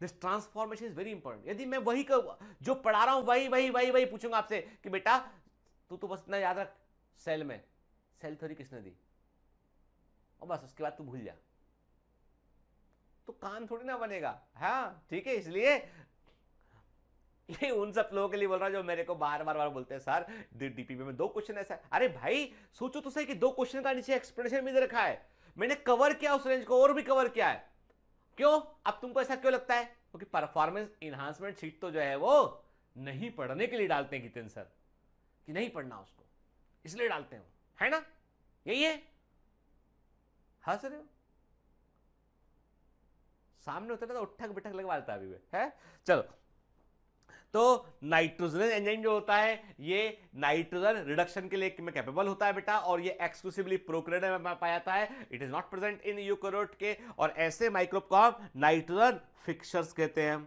this transformation is very important यदि मैं वही कर, जो पढ़ा रहा हूँ वही वही वही वही पूछूंगा आपसे कि बेटा तू तो बस इतना याद रख सेल में सेल थ्योरी किसने दी और बस उसके बाद तू भूल जा तो काम थोड़ी ना बनेगा हाँ ठीक है इसलिए ये उन सब लोगों के लिए बोल रहा जो मेरे को बार बार बार बोलते हैं सर डीपीपी में दो क्वेश्चन ऐसा है अरे भाई सोचो तो सही कि दो क्वेश्चन का नीचे एक्सप्लेनेशन भी दे रखा है मैंने कवर किया उस रेंज को और भी कवर किया है क्यों अब तुमको ऐसा क्यों लगता है क्योंकि परफॉर्मेंस इन्हांसमेंट सीट तो जो है वो नहीं पढ़ने के लिए डालते हैं गितेन सर कि नहीं पढ़ना उसको इसलिए डालते हैं है ना यही है हंस सर सामने होता ना तो उठक बिठक लगवा लेता अभी है चलो तो नाइट्रोजनस एंजाइम जो होता है ये नाइट्रोजन रिडक्शन के लिए में कैपेबल होता है बेटा और ये एक्सक्लूसिवली प्रोक्रेड में पाया जाता है it is not present in eukaryote के और ऐसे माइक्रोब को हम नाइट्रोजन फिक्सर्स कहते हैं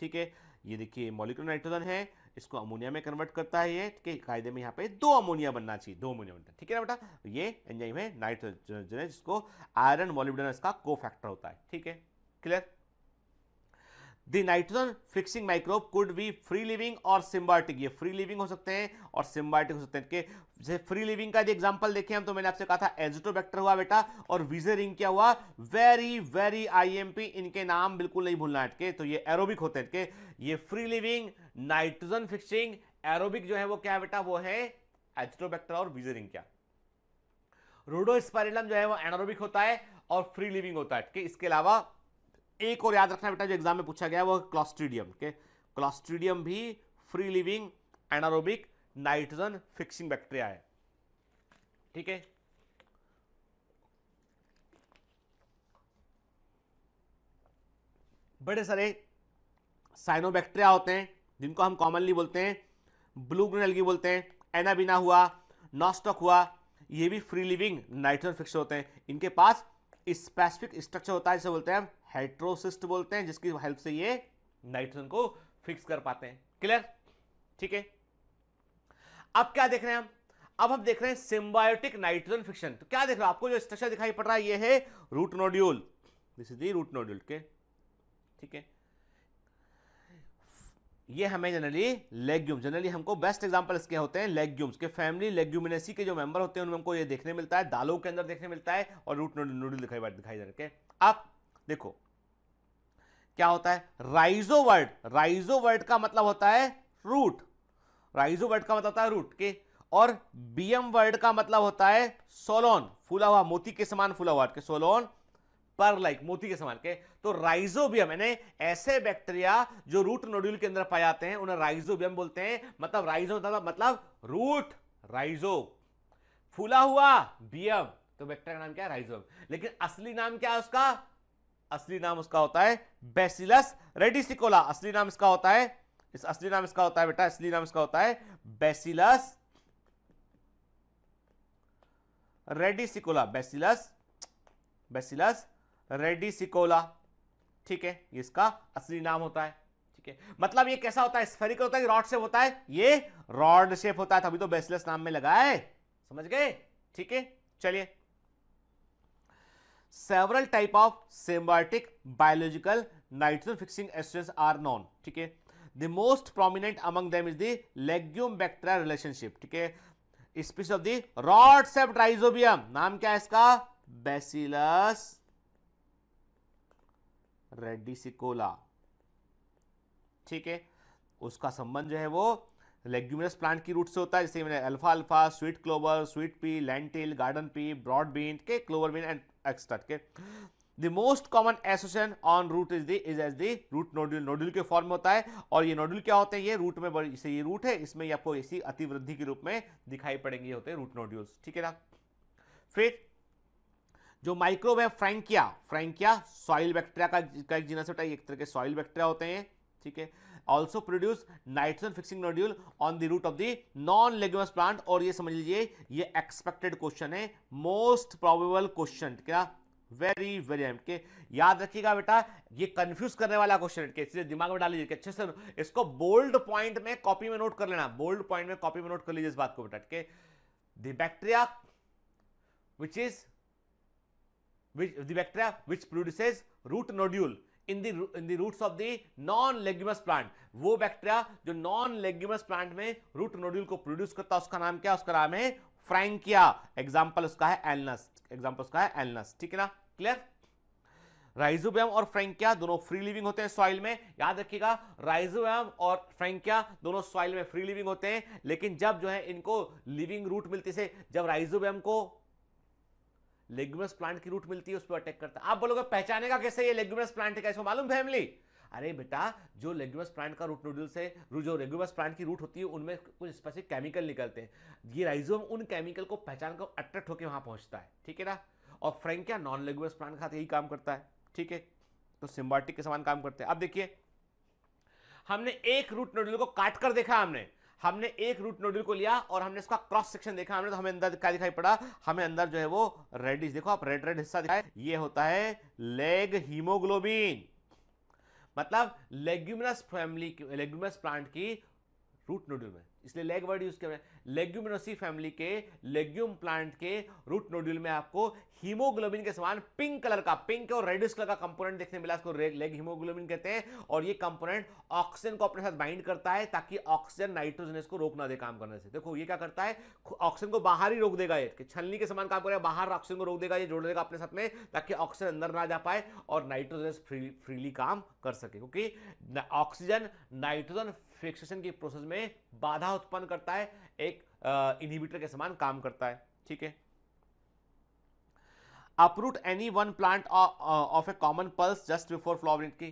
ठीक है ये देखिए मॉलिकुलर नाइट्रोजन है इसको अमोनिया में कन्वर्ट करता है ये ठीक है कायदे में यहाँ पे दो अमोनिया बनना चाहिए दो अमोनिया बनता है ठीक है ना बेटा तो ये एंजाइम है नाइट्रोजन जिसको आयरन मॉलिब्डेन का को होता है ठीक है clear the nitrogen fixing microbe could be free living और सिम्बायोटिक ये फ्री लिविंग हो सकते हैं और सिम्बायोटिक हो सकते हैं जैसे फ्री लिविंग का यदि एग्जांपल देखें हम तो मैंने आपसे कहा था एजिटोबैक्टर हुआ बेटा और विजे रिंग क्या हुआ वेरी वेरी आईएमपी इनके नाम बिल्कुल नहीं भूलना है तो ये एरोबिक होते हैं ये free living nitrogen fixing aerobic जो है वो क्या बेटा वो है एजिटोबैक्टर और विजे रिंग क्या रोडोस्पायरिलम जो है वो एनारोबिक होता है और फ्री लिविंग होता है ठीक है इसके अलावा एक और याद रखना बेटा जो एग्जाम में पूछा गया वो क्लॉस्ट्रीडियम के क्लॉस्ट्रीडियम भी free living anaerobic nitrogen fixing bacteria है ठीक है बड़े सारे साइनोबैक्टीरिया होते हैं जिनको हम कॉमनली बोलते हैं ब्लू ग्रीन एल्गी बोलते हैं एनाबिना हुआ नॉस्टॉक हुआ ये भी फ्री लिविंग नाइट्रोजन फिक्स होते हैं इनके पास स्पेसिफिक स्ट्रक्चर होता है जिसे बोलते हैं हाइड्रोसिस्ट बोलते हैं जिसकी हेल्प से ये नाइट्रोजन को फिक्स कर पाते हैं क्लियर ठीक है अब क्या देख रहे हैं हम अब हम देख रहे हैं सिम्बायोटिक नाइट्रोजन फिक्शन तो क्या देख रहे हो आपको जो स्ट्रक्चर दिखाई पड़ रहा है ये है root nodule this is the root nodule के ठीक है ये हमें जनरली लेग्यूम जनरली हमको बेस्ट एग्जांपल इसके होते हैं लेग्यूम्स के फैमिली लेग्यूमिनेसी के जो मेंबर होते हैं उनमें हमको ये देखने मिलता है दालों के अंदर देखने मिलता है और रूट नोडल दिखाई दिखाई दे रखे अब देखो क्या होता है राइजो वर्ड राइजो वर्ड का मतलब होता है रूट राइजो वर्ड का मतलब होता है रूट के और बीएम वर्ड का मतलब होता है सोलोन फूला हुआ मोती के समान फूला हुआ के सोलोन पर लाइक मोती के समान के तो राइजोबियम यानी ऐसे बैक्टीरिया जो रूट नोड्यूल के अंदर पाए जाते हैं उन्हें राइजोबियम बोलते हैं मतलब राइजो मतलब रूट राइजो फूला हुआ बियम तो बैक्टीरिया का नाम क्या है राइजोबियम लेकिन असली नाम क्या है उसका असली नाम उसका होता है बेसिलस रेडिसिकोला असली नाम इसका होता है इस असली नाम इसका होता है बेटा असली नाम इसका होता है Bacillus radicicola Bacillus Bacillus radicicola ठीक है इसका असली नाम होता है ठीक है मतलब ये कैसा होता है स्फेरिकल होता है रॉड शेप होता है ये रॉड शेप होता है तभी तो बेसिलस नाम में लगा है समझ गए ठीक है चलिए several type of symbiotic biological nitrogen fixing associates are known ठीक है the most prominent among them is the legume bacteria relationship ठीक है स्पीस ऑफ द रॉड सेप्टाइजोबियम नाम क्या है इसका बेसिलस रेडिसिकोला ठीक है उसका संबंध जो है वो लेग्यूमिनस प्लांट की रूट से होता है जैसे अल्फा अल्फा sweet clover sweet pea lentil garden pea broad bean के क्लोवर बीन एंड एक्सटर्ट के the most common association on root is the is as the root nodule nodule के फॉर्म में होता है और ये नोड्यूल क्या होते हैं ये रूट में बड़ी से ये रूट है इसमें ये आपको इसी अतिवृद्धि के रूप में दिखाई पड़ेंगे ये होते हैं रूट नोड्यूल्स ठीक है ना फिर जो माइक्रोब है फ्रैंकिया फ्रैंकिया सॉइल बैक्टीरिया का, का एक जीनस होता है एक तरह के सॉइल बैक्टीरिया होते हैं ठीक है also produce nitrogen fixing nodule on the root of the non leguminous plant और ये समझ लीजिए ये एक्सपेक्टेड क्वेश्चन है मोस्ट प्रोबेबल क्वेश्चन क्या वेरी वेरी के याद रखिएगा बेटा ये कंफ्यूज करने वाला क्वेश्चन है इसलिए दिमाग में डाल लीजिए अच्छे से इसको बोल्ड पॉइंट में कॉपी में नोट कर लेना बोल्ड पॉइंट में कॉपी में नोट कर लीजिए इस बात को बेटा के the bacteria which is which the bacteria which produces root nodule in the in the roots of the non leguminous plant वो बैक्टीरिया जो नॉन लेग्यूमस प्लांट में रूट नोड्यूल को प्रोड्यूस करता है उसका नाम क्या उसका नाम है फ्रैंकिया एग्जाम्पल उसका है एलनस एग्जाम्पल उसका है एलनस ठीक है ना क्लियर राइजोबियम और फ्रेंकिया दोनों फ्री लिविंग होते हैं सॉइल में याद रखिएगा राइजोबियम और फ्रेंकिया दोनों सॉइल में फ्री लिविंग होते हैं लेकिन जब जो है इनको लिविंग रूट मिलती से जब राइजोबियम को लेग्यूमस प्लांट की रूट मिलती है उस पर अटैक करता है आप बोलोगे पहचाने का कैसे ये लेग्यूमस प्लांट है कैसे मालूम फैमिली अरे बेटा जो लेग्यूमस प्लांट का रूट नूडल है जो रेग्यूमस प्लांट की रूट होती है उनमें कुछ स्पेसिफिक केमिकल निकलते हैं ये राइजोम उन केमिकल को पहचान कर अट्रैक्ट होकर वहाँ पहुँचता है ठीक है ना और फ्रेंक क्या नॉन लेग्यूमस प्लांट खाते यही काम करता है ठीक है तो सिम्बाटिक के समान काम करते हैं अब देखिए हमने एक रूट नूडल को काट कर देखा हमने हमने एक रूट नोडल को लिया और हमने इसका क्रॉस सेक्शन देखा हमने तो हमें अंदर क्या दिखाई पड़ा हमें अंदर जो है वो रेडिश देखो आप रेड रेड हिस्सा दिखाए ये होता है लेग हीमोग्लोबिन मतलब लेग्यूमिनस फैमिली लेग्यूमिनस प्लांट की रूट नोडल में इसलिए लेग वर्ड यूज कर रहे हैं लेग्यूमिनोसी फैमिली के लेग्यूम प्लांट के रूट नोड्यूल में आपको हीमोग्लोबिन के समान पिंक कलर का पिंक और रेडिश कलर का कंपोनेंट देखने मिला इसको लेग हीमोग्लोबिन कहते हैं और ये कंपोनेंट ऑक्सीजन को अपने साथ बाइंड करता है ताकि ऑक्सीजन नाइट्रोजन इसको रोक ना दे काम करने से देखो ये क्या करता है ऑक्सीजन को बाहर ही रोक देगा ये छलनी के समान काम करेगा बाहर ऑक्सीजन को रोक देगा ये जोड़ देगा अपने साथ में ताकि ऑक्सीजन अंदर ना जा पाए और नाइट्रोजन फ्रीली काम कर सके क्योंकि ऑक्सीजन नाइट्रोजन फिक्सेशन की प्रोसेस में बाधा उत्पन्न करता है एक इनहिबिटर के समान काम करता है ठीक है uproot any one plant of a common pulse just before flowering की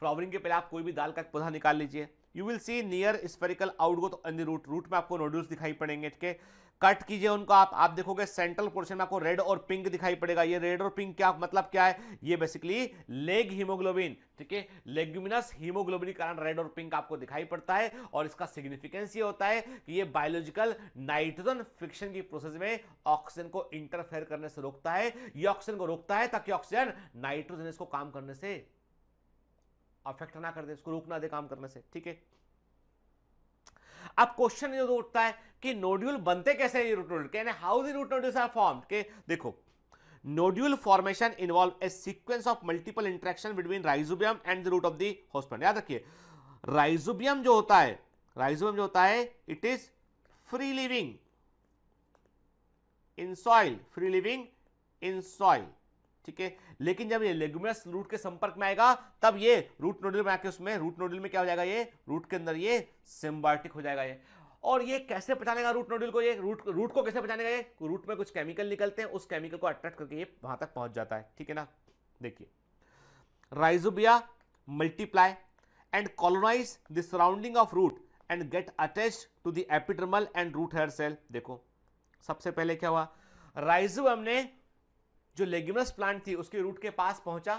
फ्लावरिंग के पहले आप कोई भी दाल का पौधा निकाल लीजिए you will see near spherical outgrowth the root root में आपको नोड्यूल्स दिखाई पड़ेंगे ठीक है कट कीजिए उनको आप आप देखोगे सेंट्रल पोर्शन में आपको रेड और पिंक दिखाई पड़ेगा ये रेड और पिंक क्या मतलब क्या है ये बेसिकली लेग हीमोग्लोबिन ठीक है लेग्यूमिनस हीमोग्लोबिन के कारण रेड और पिंक आपको दिखाई पड़ता है और इसका सिग्निफिकेंस ये होता है कि ये बायोलॉजिकल नाइट्रोजन फिक्शन की प्रोसेस में ऑक्सीजन को इंटरफेयर करने से रोकता है ये ऑक्सीजन को रोकता है ताकि ऑक्सीजन नाइट्रोजन इसको काम करने से अफेक्ट ना कर दे इसको रोक ना दे काम करने से ठीक है अब क्वेश्चन जो उठता है कि नोड्यूल बनते कैसे हैं root nodule how the root nodules are formed के देखो nodule formation involve a sequence of multiple interaction between Rhizobium and the root of the host plant याद रखिए राइजोबियम जो होता है राइजोबियम जो होता है it is free living in soil free living in soil ठीक है लेकिन जब ये लेगुमिनस रूट के संपर्क में आएगा तब ये रूट नोडल में आके उसमें रूट नोडल में क्या हो जाएगा ये रूट के अंदर ये सिम्बायोटिक हो जाएगा ये और ये कैसे पहचानेगा रूट नोडल को ये रूट रूट को कैसे पहचानेगा ये रूट में कुछ केमिकल निकलते हैं उस केमिकल को अट्रैक्ट करके ये वहां तक पहुंच जाता है ठीक है ना देखिए rhizobia multiply and colonize the surrounding of root and get attach to the epidermal and root hair cell देखो सबसे पहले क्या हुआ राइजोबियम ने जो लेग्यूनस प्लांट थी उसके रूट के पास पहुंचा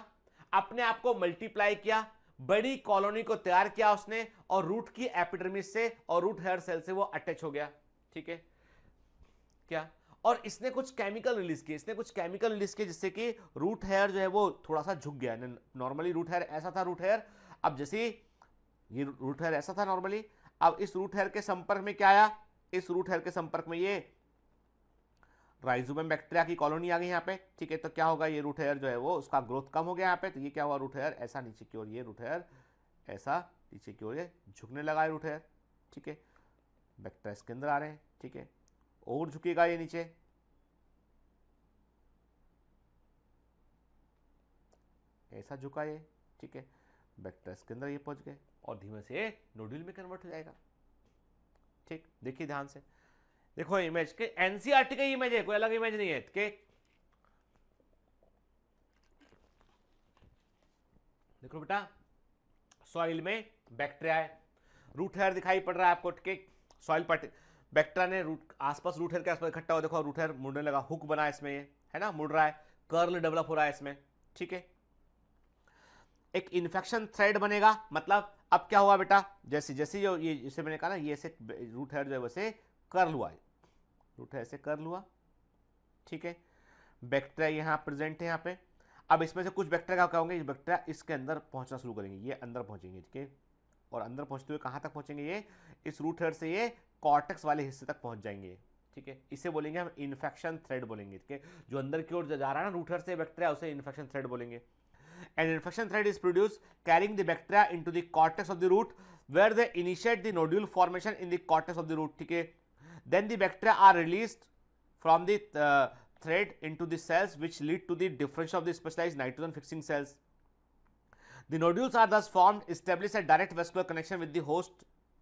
अपने आप को मल्टीप्लाई किया बड़ी कॉलोनी को तैयार किया उसने और रूट की एपिडर्मिस से और रूट हेयर सेल से वो अटैच हो गया ठीक है क्या और इसने कुछ केमिकल रिलीज किए इसने कुछ केमिकल रिलीज किए जिससे कि रूट हेयर जो है वो थोड़ा सा झुक गया नॉर्मली रूट हेयर ऐसा था रूट हेयर अब जैसे ये रूट हेयर ऐसा था नॉर्मली अब इस रूट हेयर के संपर्क में क्या आया इस रूट हेयर के संपर्क में ये राइजोबम बैक्टीरिया की कॉलोनी आ गई यहाँ पे ठीक है तो क्या होगा ये रूट हेयर जो है वो उसका ग्रोथ कम हो गया यहाँ पे तो ये क्या हुआ रूट हेयर ऐसा नीचे की ओर ये रूट हेयर ऐसा नीचे की ओर ये झुकने लगा है रूट हेयर ठीक है बैक्टीरिया इसके अंदर आ रहे हैं ठीक है और झुकेगा ये नीचे ऐसा झुका ये ठीक है बैक्टीरिया इसके अंदर ये पहुंच गए और धीमे से नोड्यूल में कन्वर्ट हो जाएगा ठीक देखिए ध्यान से देखो इमेज के एनसीआरटी का इमेज है कोई अलग इमेज नहीं है के देखो बेटा सॉइल में बैक्टीरिया है रूट हेयर दिखाई पड़ रहा है आपको के सॉइल पर बैक्टीरिया ने रूट आसपास रूट हेयर के आसपास इकट्ठा हो देखो रूट हेयर मुड़ने लगा हुक बना है इसमें ये है ना मुड़ रहा है कर्ल डेवलप हो रहा है इसमें ठीक है एक इन्फेक्शन थ्रेड बनेगा मतलब अब क्या हुआ बेटा जैसे जैसे जो ये जैसे मैंने कहा ना ये ऐसे रूट हेयर जो है वैसे कर्ल हुआ है रूट तो ऐसे कर लुआ ठीक है बैक्टेरिया यहाँ प्रेजेंट है यहाँ पे अब इसमें से कुछ बैक्टेरिया क्या होंगे बैक्टेरिया इसके अंदर पहुँचना शुरू करेंगे ये अंदर पहुँचेंगे ठीक है और अंदर पहुँचते हुए कहाँ तक पहुँचेंगे ये इस रूट हेड से ये कॉर्टेक्स वाले हिस्से तक पहुँच जाएंगे ठीक है इसे बोलेंगे हम इन्फेक्शन थ्रेड बोलेंगे ठीक है जो अंदर की ओर जा रहा है ना रूट हेड से बैक्टेरिया उसे इन्फेक्शन थ्रेड बोलेंगे and infection thread is produce carrying the into the cortex of the root where the initiate the nodule formation in the cortex of the root ठीक है Then the bacteria are released from the uh, thread into the cells which lead to the difference of the specialized nitrogen fixing cells. The nodules are thus formed, establish a direct vascular connection with the host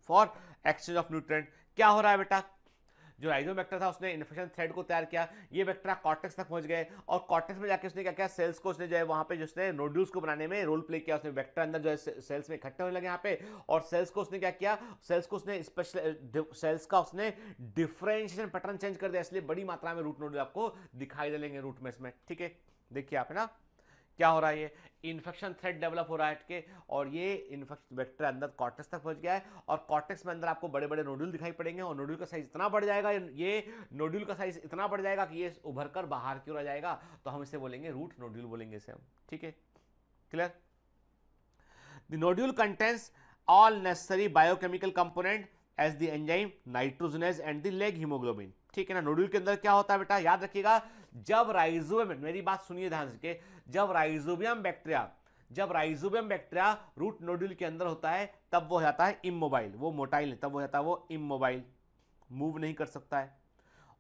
for exchange of nutrient. क्या हो रहा है बेटा जो राइजो vector था उसने infection thread को तैयार किया ये वेक्टर कॉर्टेक्स तक पहुंच गए और कॉर्टेक्स में जाकर उसने क्या किया सेल्स को उसने जो है वहां पर जिसने नोड्यूल्स को बनाने में रोल प्ले किया उसने वैक्टर अंदर जो है सेल्स में इकट्ठे होने लगे यहाँ पे और सेल्स को उसने क्या किया सेल्स को उसने स्पेशल सेल्स का उसने डिफ्रेंशिएशन पैटर्न चेंज कर दिया इसलिए बड़ी मात्रा में रूट नोड्यूल आपको दिखाई दे लेंगे रूट में इसमें ठीक है देखिए आप है ना क्या हो रहा है ये इन्फेक्शन थ्रेड डेवलप हो रहा है के और ये इन्फेक्शन वेक्टर अंदर कॉर्टेक्स तक पहुंच गया है और कॉर्टेक्स में अंदर आपको बड़े बड़े नोड्यूल दिखाई पड़ेंगे और नोड्यूल का साइज इतना बढ़ जाएगा ये नोड्यूल का साइज इतना बढ़ जाएगा कि ये उभर कर बाहर क्यों रह जाएगा तो हम इसे बोलेंगे रूट नोड्यूल बोलेंगे इसे हम ठीक है clear the nodule contains all necessary biochemical component as the enzyme nitrogenase and the leg haemoglobin ठीक है ना नोड्यूल के अंदर क्या होता है बेटा याद रखिएगा जब राइजोबियम मेरी बात सुनिए ध्यान से जब राइजोबियम बैक्टीरिया जब राइजोबियम बैक्टीरिया रूट नोड्यूल के अंदर होता है तब वो हो जाता है इमोबाइल वो मोटाइल है तब वो जाता है वो इमोबाइल मूव नहीं कर सकता है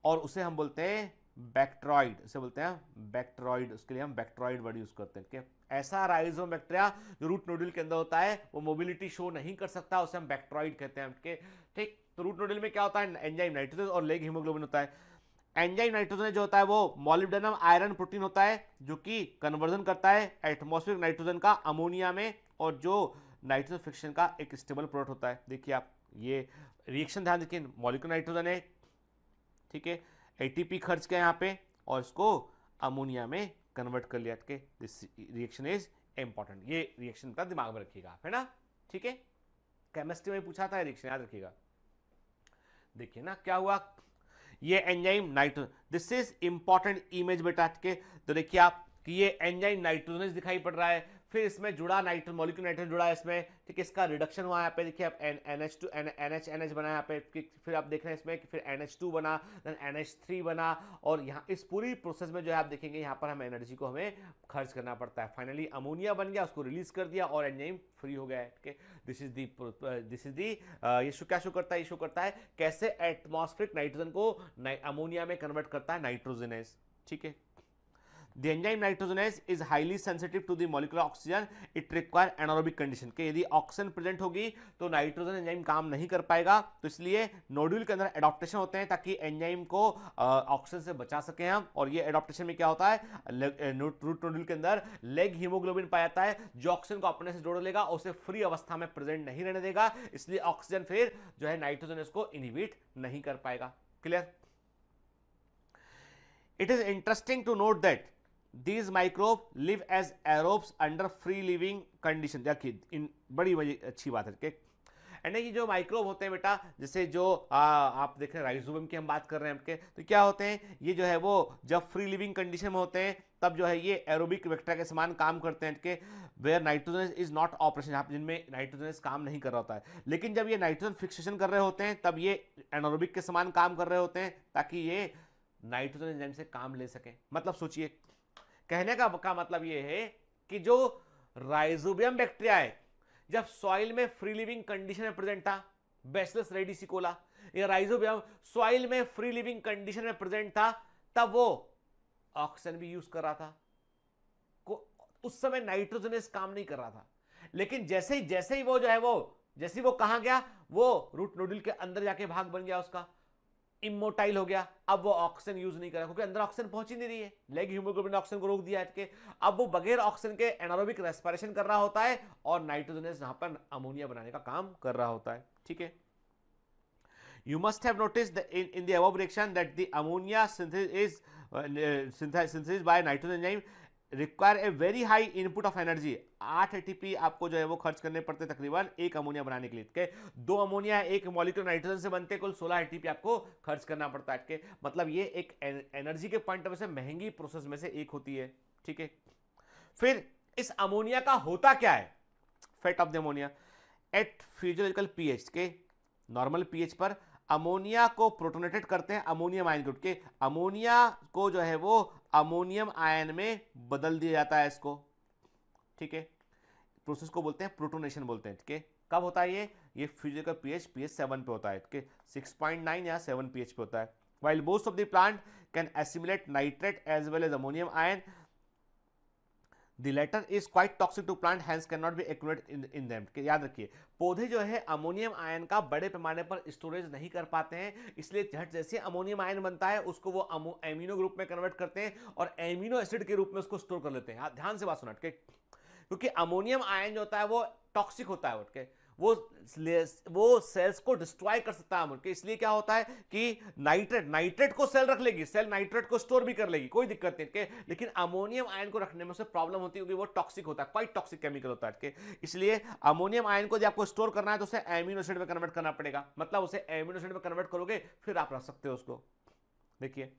और उसे हम बोलते हैं बैक्ट्रॉइड उसे बोलते हैं बैक्ट्रॉइड उसके लिए हम बैक्ट्रॉइड वर्ड यूज करते हैं ऐसा राइजोम बैक्टीरिया जो रूट नोडल के अंदर होता है वो मोबिलिटी शो नहीं कर सकता उसे हम बैक्ट्रॉइड कहते हैं ठीक तो रूट नोडल में क्या होता है एंजाइम नाइट्रोजन और लेग हीमोग्लोबिन होता है एंजाइम नाइट्रोजन जो होता है वो मॉलिब्डेनम आयरन प्रोटीन होता है जो कि कन्वर्जन करता है एटमोस्फेरिक नाइट्रोजन का अमोनिया में और जो नाइट्रोजन फ्रिक्शन का एक स्टेबल प्रोडक्ट होता है देखिए आप ये रिएक्शन ध्यान देखिए मॉलिकुलर नाइट्रोजन है ठीक है एटीपी खर्च किया यहाँ पे और इसको अमोनिया में कन्वर्ट कर लिया दिस रिएक्शन इज इंपॉर्टेंट ये रिएक्शन का दिमाग में रखिएगा आप है ना ठीक है केमिस्ट्री में पूछा था रिएक्शन याद रखिएगा देखिए ना क्या हुआ ये enzyme nitrogen this is important image बेटा के तो देखिए आप कि ये एंजाइम नाइट्रोजनेस दिखाई पड़ रहा है फिर इसमें जुड़ा नाइट्रोन मोलिक्यूल नाइट्रोन जुड़ा इसमें ठीक है इसका रिडक्शन हुआ यहाँ पे देखिए आप N N H two N N H N H बना यहाँ पे फिर आप देख रहे हैं इसमें कि फिर एन एच टू बना देन एन एच थ्री बना और यहाँ इस पूरी प्रोसेस में जो है आप देखेंगे यहाँ पर हम एनर्जी को हमें खर्च करना पड़ता है फाइनली अमोनिया बन गया उसको रिलीज कर दिया और एंजाइम फ्री हो गया ठीक है this is the this is the ये शो क्या शो करता है ये शो करता है कैसे एटमोस्फिक नाइट्रोजन को अमोनिया में कन्वर्ट करता है नाइट्रोजनस ठीक है The enzyme nitrogenase is highly sensitive to the molecular oxygen. It require anaerobic condition. के यदि ऑक्सीजन प्रेजेंट होगी तो नाइट्रोजन एंजाइम काम नहीं कर पाएगा तो इसलिए नोड्यूल के अंदर एडोप्टेशन होते हैं ताकि एंजाइम को ऑक्सीजन से बचा सके हम और ये एडोप्टेशन में क्या होता है रूट नोड्यूल के अंदर लेग हीमोग्लोबिन पाया जाता है जो ऑक्सीजन को अपने से जोड़ लेगा उसे फ्री अवस्था में प्रेजेंट नहीं रहने देगा इसलिए ऑक्सीजन फिर जो है नाइट्रोजन इसको इनिबिट नहीं कर पाएगा clear it is interesting to note that these microbe live as aerobes under free living condition देखिए इन बड़ी बड़ी अच्छी बात है यानी कि जो माइक्रोब होते हैं बेटा जैसे जो आ, आप देख रहे हैं राइजोबियम की हम बात कर रहे हैं आपके तो क्या होते हैं ये जो है वो जब फ्री लिविंग कंडीशन में होते हैं तब जो है ये एरोबिक वेक्टर के समान काम करते हैं के where nitrogen is not operation आप जिनमें नाइट्रोजन काम नहीं कर रहा होता है लेकिन जब ये नाइट्रोजन फिक्सेशन कर रहे होते हैं तब ये एनोरोबिक के समान काम कर रहे होते हैं ताकि ये नाइट्रोजन एंजाइम से काम ले सके मतलब सोचिए कहने का, का मतलब यह है कि जो राइजोबियम बैक्टीरिया है जब सॉइल में फ्री लिविंग कंडीशन में प्रेजेंट था बेसलेस रेडिसिकोला या राइजोबियम सॉइल में फ्री लिविंग कंडीशन में प्रेजेंट था तब वो ऑक्सीजन भी यूज कर रहा था उस समय नाइट्रोजनस काम नहीं कर रहा था लेकिन जैसे ही जैसे ही वो जो है वो जैसे ही वो कहा गया वो रूट नोडल के अंदर जाके भाग बन गया उसका इमोटाइल हो गया अब वो ऑक्सीजन यूज नहीं कर रहा क्योंकि अंदर ऑक्सीजन पहुंच ही नहीं रही है लेग ह्यूमोग्लोबिन ने ऑक्सीजन को रोक दिया है अब वो बगैर ऑक्सीजन के एनारोबिक रेस्पिरेशन कर रहा होता है और नाइट्रोजनस यहां पर अमोनिया बनाने का काम कर रहा होता है ठीक है you must have notice the, in, in the above reaction that the ammonia synthesis is uh, synthesized by require a very high input of energy आठ एटीपी आपको जो है वो खर्च करने पड़ते तकरीबन एक अमोनिया बनाने के लिए के दो अमोनिया एक मॉलिक्यूल नाइट्रोजन से बनते कुल सोलह एटीपी आपको खर्च करना पड़ता है के मतलब ये एक एनर्जी के पॉइंट ऑफ व्यू से महंगी प्रोसेस में से एक होती है ठीक है फिर इस अमोनिया का होता क्या है fate of the ammonia at physiological pH के नॉर्मल पीएच पर अमोनिया को प्रोटोनेटेड करते हैं अमोनियम आयन के के अमोनिया को जो है वो अमोनियम आयन में बदल दिया जाता है इसको ठीक है प्रोसेस को बोलते हैं प्रोटोनेशन बोलते हैं ठीक है कब होता है ये ये फ्यूजन का पीएच पीएच सेवन पे होता है ठीक है सिक्स पॉइंट नाइन या सेवन पीएच पे होता है while most of the plant can assimilate nitrate as well as ammonium ion the latter is quite toxic to plant hence can not be accurate in them याद रखिए पौधे जो है ammonium ion का बड़े पैमाने पर स्टोरेज नहीं कर पाते हैं इसलिए झट जैसे अमोनियम आयन बनता है उसको वो एमिनो ग्रुप में कन्वर्ट करते हैं और एमिनो एसिड के रूप में उसको स्टोर कर लेते हैं हाँ, ध्यान से बात सुना क्योंकि अमोनियम आयन जो होता है वो टॉक्सिक होता है उठ वो वो सेल्स को डिस्ट्रॉय कर सकता है अमूल इसलिए क्या होता है कि नाइट्रेट नाइट्रेट को सेल रख लेगी सेल नाइट्रेट को स्टोर भी कर लेगी कोई दिक्कत नहीं लेकिन अमोनियम आयन को रखने में उसे प्रॉब्लम होती है क्योंकि वो टॉक्सिक होता है क्वाइट टॉक्सिक केमिकल होता है इसलिए अमोनियम आयन को जब आपको स्टोर करना है तो उसे एमिनोसिड में कन्वर्ट करना पड़ेगा मतलब उसे एमिनोसिड में कन्वर्ट करोगे फिर आप रख सकते हो उसको देखिए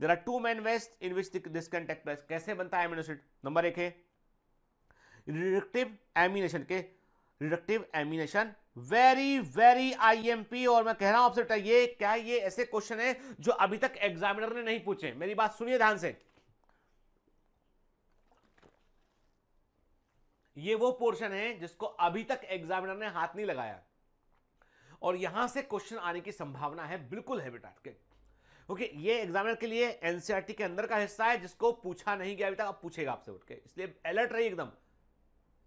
there are two main ways in which this can take place कैसे बनता है एम्यूनोसिड नंबर एक है रिडक्टिव एमिनेशन के reductive amination very very IMP और मैं कह रहा हूं आपसे बेटा ये क्या ये ऐसे क्वेश्चन है जो अभी तक एग्जामिनर ने नहीं पूछे मेरी बात सुनिए ध्यान से ये वो पोर्शन है जिसको अभी तक एग्जामिनर ने हाथ नहीं लगाया और यहां से क्वेश्चन आने की संभावना है बिल्कुल है बेटा ओके okay, ये एग्जामिनर के लिए एनसीआरटी e के अंदर का हिस्सा है जिसको पूछा नहीं गया अभी तक अब पूछेगा आपसे उठ के इसलिए अलर्ट रही एकदम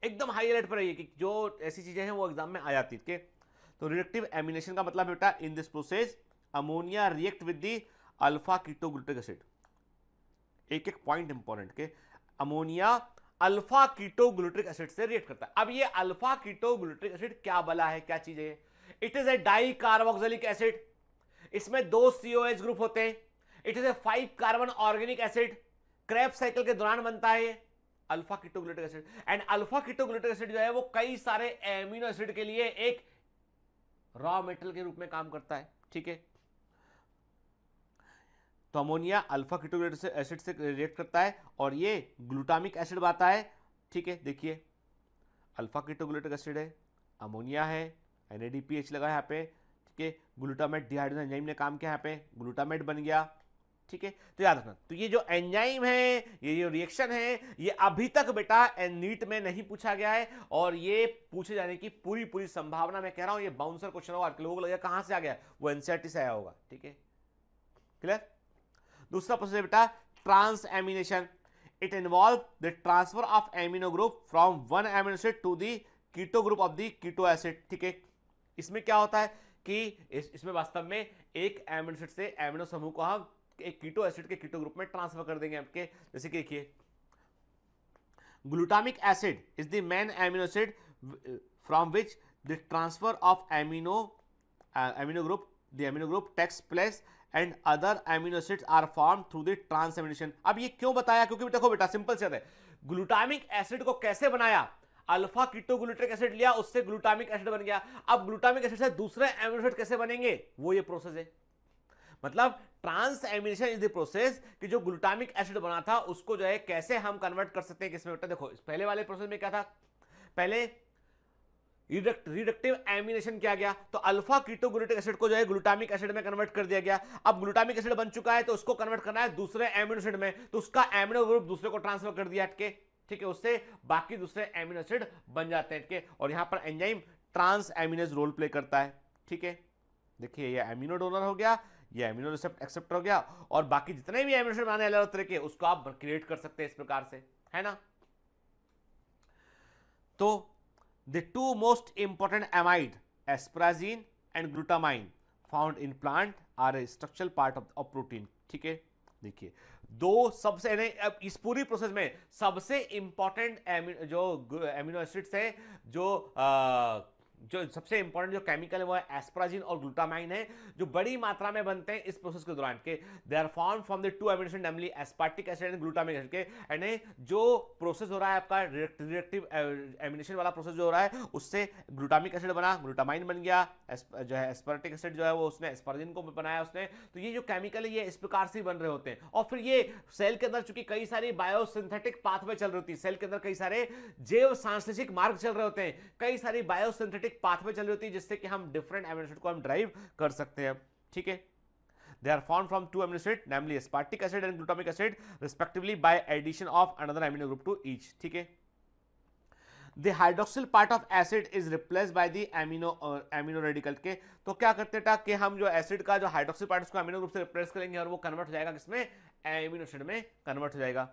एकदम हाई अलर्ट पर रहिए कि जो ऐसी चीज़ें हैं वो एग्जाम में आ जाती है तो रिडक्टिव एमिनेशन का मतलब बेटा in this process ammonia react with the alpha ketoglutaric acid एक एक पॉइंट इंपॉर्टेंट के अमोनिया अल्फा कीटोग्लूट्रिक एसिड से रिएक्ट करता है अब ये अल्फा कीटोग्लूट्रिक एसिड क्या बला है क्या चीज है it is a dicarboxylic acid इसमें दो सीओएच ग्रुप होते हैं it is a five carbon organic acid Krebs cycle के दौरान बनता है alpha ketoglutaric acid and alpha ketoglutaric acid जो है वो कई सारे एमिनो एसिड के लिए एक रॉ मेटल के रूप में काम करता है ठीक है तो अमोनिया अल्फा कीटोगुलेटिक एसिड से रिएक्ट करता है और ये ग्लूटामिक एसिड बनाता है ठीक है देखिए अल्फा कीटोगुलेटिक एसिड है अमोनिया है एनएडीपीएच लगा है यहां पे ठीक है ग्लूटामेट डिहाइड्रोजन एंजाइम ने काम किया यहां पे ग्लूटामेट बन गया ठीक है तो याद रखना तो ये जो एंजाइम है ये जो रिएक्शन है ये अभी तक बेटा नीट में नहीं पूछा गया है और ये पूछे जाने की पूरी पूरी संभावना मैं कह रहा हूं ये बाउंसर क्वेश्चन होगा लोगों को लगेगा कहाँ से आ गया वो एनसीआरटी से आया होगा ठीक है क्लियर दूसरा प्रश्न है बेटा transamination it involve the transfer of amino group from one amino acid to the keto group of the keto acid ठीक है इसमें क्या होता है कि इस, इसमें वास्तव में एक एमिनो एसिड से एमिनो समूह को हम एक कीटो एसिड के कीटो ग्रुप में ट्रांसफर कर देंगे आपके जैसे कि देखिए glutamic acid is the main amino acid from which the transfer of amino amino group the amino group takes place and other amino acids are form through the transamination अब ये क्यों बताया क्योंकि देखो बेटा सिंपल से है ग्लूटामिक एसिड को कैसे बनाया अल्फा कीटो कीटोग्लूट्रिक एसिड लिया उससे ग्लूटामिक एसिड बन गया अब ग्लूटामिक एसिड से दूसरे एमिनो एसिड कैसे बनेंगे वो ये प्रोसेस है मतलब transamination is the process कि जो ग्लूटामिक एसिड बना था उसको जो है कैसे हम कन्वर्ट कर सकते हैं किसमें होता है देखो पहले वाले प्रोसेस में क्या था पहले रिडक्टिव एमिनेशन किया गया तो अल्फा कीटोग्लूटिक एसिड को जो है ग्लूटामिक एसिड में कन्वर्ट कर दिया गया अब ग्लूटामिक एसिड बन चुका है तो उसको कन्वर्ट करना है दूसरे एमिनो एसिड में तो उसका एमिनो ग्रुप दूसरे को ट्रांसफर कर दिया हटके ठीक है उससे बाकी दूसरे एमिनो एसिड बन जाते हैं हटके और यहां पर enzyme transaminase role play करता है ठीक है देखिए ये एमिनो डोनर हो गया ये एमिनो रिसेप्ट एक्सेप्ट हो गया और बाकी जितने भी एमिनो बनाने अलग तरह के उसको आप क्रिएट कर सकते हैं इस प्रकार से है ना तो the two most important amide asparagine and glutamine found in plant are a structural part of protein ठीक है देखिए दो सबसे अब इस पूरी प्रोसेस में सबसे इंपॉर्टेंट एमिन, जो एमिनो एसिड्स हैं जो आ, जो सबसे इंपॉर्टेंट जो केमिकल है वो है एस्प्राजिन और ग्लूटामाइन है जो बड़ी मात्रा में बनते हैं इस प्रोसेस के दौरान के they are form from the two amination namely aspartic acid and glutamic acid के एंड जो प्रोसेस हो रहा है आपका रिएक्टिव एमिनेशन वाला प्रोसेस जो हो रहा है उससे ग्लूटामिक एसिड बना ग्लूटामाइन बन गया जो है एस्पार्टिक एसिड जो है वो उसने एस्पार्जिन को बनाया उसने तो ये जो केमिकल है ये इस प्रकार से बन रहे होते हैं और फिर ये सेल के अंदर चूंकि कई सारी बायोसिंथेटिक पाथवे चल रही होती है सेल के अंदर कई सारे जैव सांश्लेषिक मार्ग चल रहे होते हैं कई सारी बायोसिंथेटिक एक पाथवे चल रही होती है जिससे कि हम डिफरेंट एमिनो एसिड को हम ड्राइव कर सकते हैं ठीक है they are formed from two amino acid namely aspartic acid and glutamic acid respectively by addition of another amino group to each theek hai the hydroxyl part of acid is replaced by the amino uh, amino radical के तो क्या करते हैं कि हम जो acid का जो हाइड्रोक्सिल पार्ट उसको अमीनो ग्रुप से रिप्लेस करेंगे और वो कन्वर्ट हो जाएगा किसमें एमिनो एसिड में कन्वर्ट हो जाएगा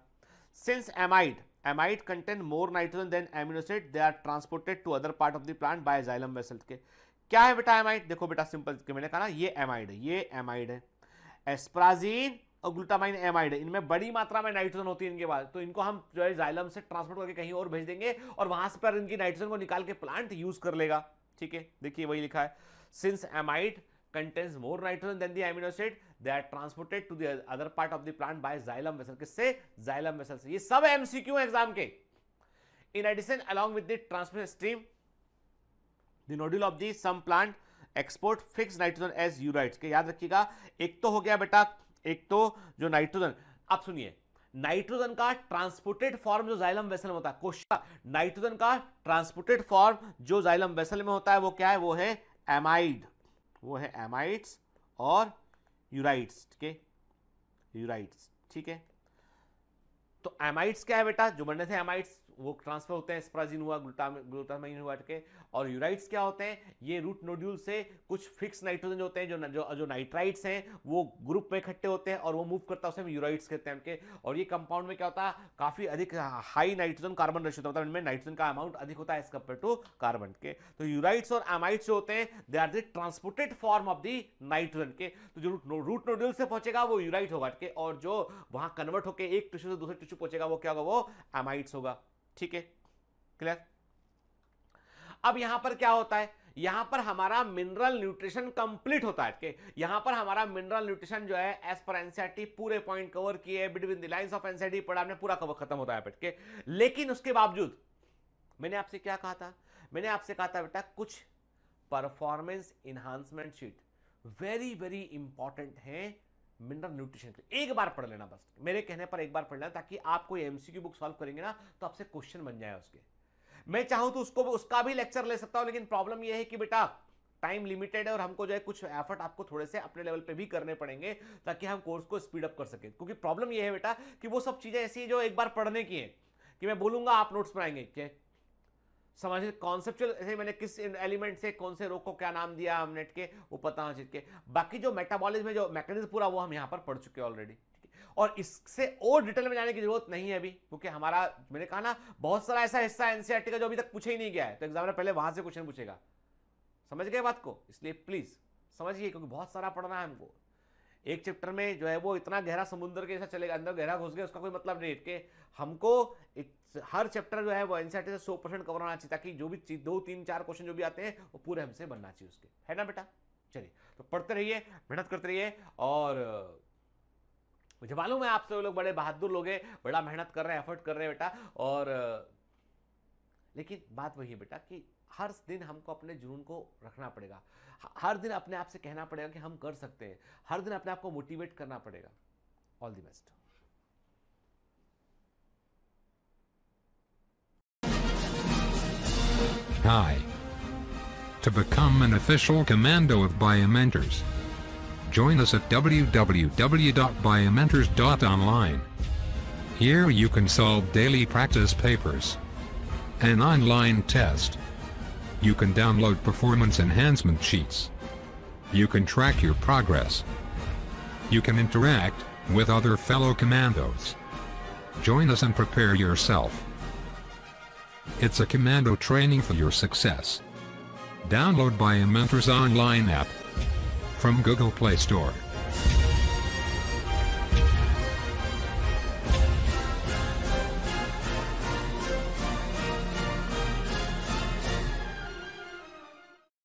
since amide amide content more nitrogen than amino they are transported to other part of the plant by xylem vessel के क्या है बेटा एमाइड देखो बेटा सिंपल के मैंने कहा ना ये एमाइड है ये एमाइड है एस्प्राजीन और ग्लूटामाइन एमाइड इनमें बड़ी मात्रा में नाइट्रोजन होती है इनके पास तो इनको हम जो है जाइलम से ट्रांसपोर्ट करके कहीं और भेज देंगे और वहां से पर इनकी नाइट्रोजन को निकाल के प्लांट यूज कर लेगा ठीक है देखिए वही लिखा है since amide contains more nitrogen than the amino acid they are transported to the other part of the plant by xylem vessel किससे xylem vessel se ye sab mcq हैं एग्जाम के in addition along with the transmission stream the nodule of the some plant export fixed nitrogen as urites ke yaad rakhiyega ek to ho gaya beta ek to jo nitrogen आप suniye nitrogen का transported form जो xylem vessel में होता है question nitrogen का transported form जो xylem vessel में होता है वो क्या है वो है एमाइड वो है एमाइट्स और यूराइट्स ठीक है यूराइट्स ठीक है तो एमाइट्स क्या है बेटा जो बनने थे एमाइट्स वो ट्रांसफर होते हैं स्प्राजिन हुआ ग्लूटामाइन हुआ के और यूराइट्स क्या होते हैं ये रूट नोड्यूल से कुछ फिक्स नाइट्रोजन होते हैं जो जो, जो नाइट्राइट्स हैं वो ग्रुप में इकट्ठे होते हैं और वो मूव करता है उसे हम यूराइट्स कहते हैं उनके और ये कंपाउंड में क्या होता है काफ़ी अधिक हाई नाइट्रोजन कार्बन रेशियो होता है उनमें मतलब नाइट्रोजन का अमाउंट अधिक होता है एज कम्पेयर टू कार्बन के तो यूराइट्स और एमाइट्स जो होते हैं they are the transported form of the nitrogen के तो जो रूट नोड्यूल से पहुंचेगा वो यूराइट होगा और जो वहां कन्वर्ट होकर एक टिश्यू से दूसरे टिश्यू पहुंचेगा वो क्या होगा वो एमाइट्स होगा ठीक है क्लियर अब यहां पर क्या होता है यहां पर हमारा मिनरल न्यूट्रिशन कंप्लीट होता है यहां पर हमारा मिनरल न्यूट्रिशन जो है एज पर एनसीआरटी पूरे पॉइंट कवर किए between the lines of NCERT पढ़ा हमने पूरा कवर खत्म होता है बेट के लेकिन उसके बावजूद मैंने आपसे क्या कहा था मैंने आपसे कहा था बेटा कुछ performance enhancement sheet very very important है मिनरल न्यूट्रिशन के एक बार पढ़ लेना बस मेरे कहने पर एक बार पढ़ लेना ताकि आप कोई एमसीक्यू बुक सॉल्व करेंगे ना तो आपसे क्वेश्चन बन जाए उसके मैं चाहूँ तो उसको उसका भी लेक्चर ले सकता हूं लेकिन प्रॉब्लम यह है कि बेटा टाइम लिमिटेड है और हमको जो है कुछ एफर्ट आपको थोड़े से अपने लेवल पे भी करने पड़ेंगे ताकि हम कोर्स को स्पीड अप कर सकें क्योंकि प्रॉब्लम यह है बेटा कि वो सब चीज़ें ऐसी जो एक बार पढ़ने की है कि मैं बोलूंगा आप नोट्स बनाएंगे समझ कॉन्सेप्चुअल ऐसे मैंने किस एलिमेंट से कौन से रोग को क्या नाम दिया हम नेट के वो पता होना चाहिए बाकी जो मेटाबॉलिज्म में जो मैकेनिज्म पूरा वो हम यहाँ पर पढ़ चुके ऑलरेडी और इससे और डिटेल में जाने की जरूरत नहीं है अभी क्योंकि हमारा मैंने कहा ना बहुत सारा ऐसा हिस्सा एनसीआरटी का जो अभी तक पूछा ही नहीं गया है तो एग्जाम पहले वहां से क्वेश्चन पूछेगा समझ गए बात को इसलिए प्लीज समझिए क्योंकि बहुत सारा पढ़ना है हमको एक चैप्टर में जो है वो इतना गहरा समुद्र के जैसा चलेगा अंदर गहरा घुस गया उसका कोई मतलब नहीं कि हमको हर चैप्टर जो है वो एन से सौ परसेंट कवर होना चाहिए ताकि जो भी चीज दो तीन चार क्वेश्चन जो भी आते हैं वो पूरे हमसे बनना चाहिए उसके है ना बेटा चलिए तो पढ़ते रहिए मेहनत करते रहिए और मुझे मालूम है आप सब लोग बड़े बहादुर लोग हैं बड़ा मेहनत कर रहे हैं एफर्ट कर रहे हैं बेटा और लेकिन बात वही है बेटा कि हर दिन हमको अपने जुनून को रखना पड़ेगा हर दिन अपने आप से कहना पड़ेगा कि हम कर सकते हैं हर दिन अपने आप को मोटिवेट करना पड़ेगा all the best Hi. To become an official commando of Biomentors, join us at www.biomentors.online. Here you can solve daily practice papers, an online test, you can download performance enhancement sheets. You can track your progress. You can interact with other fellow commandos. Join us and prepare yourself. It's a commando training for your success. Download by a Mentors online app from Google Play Store.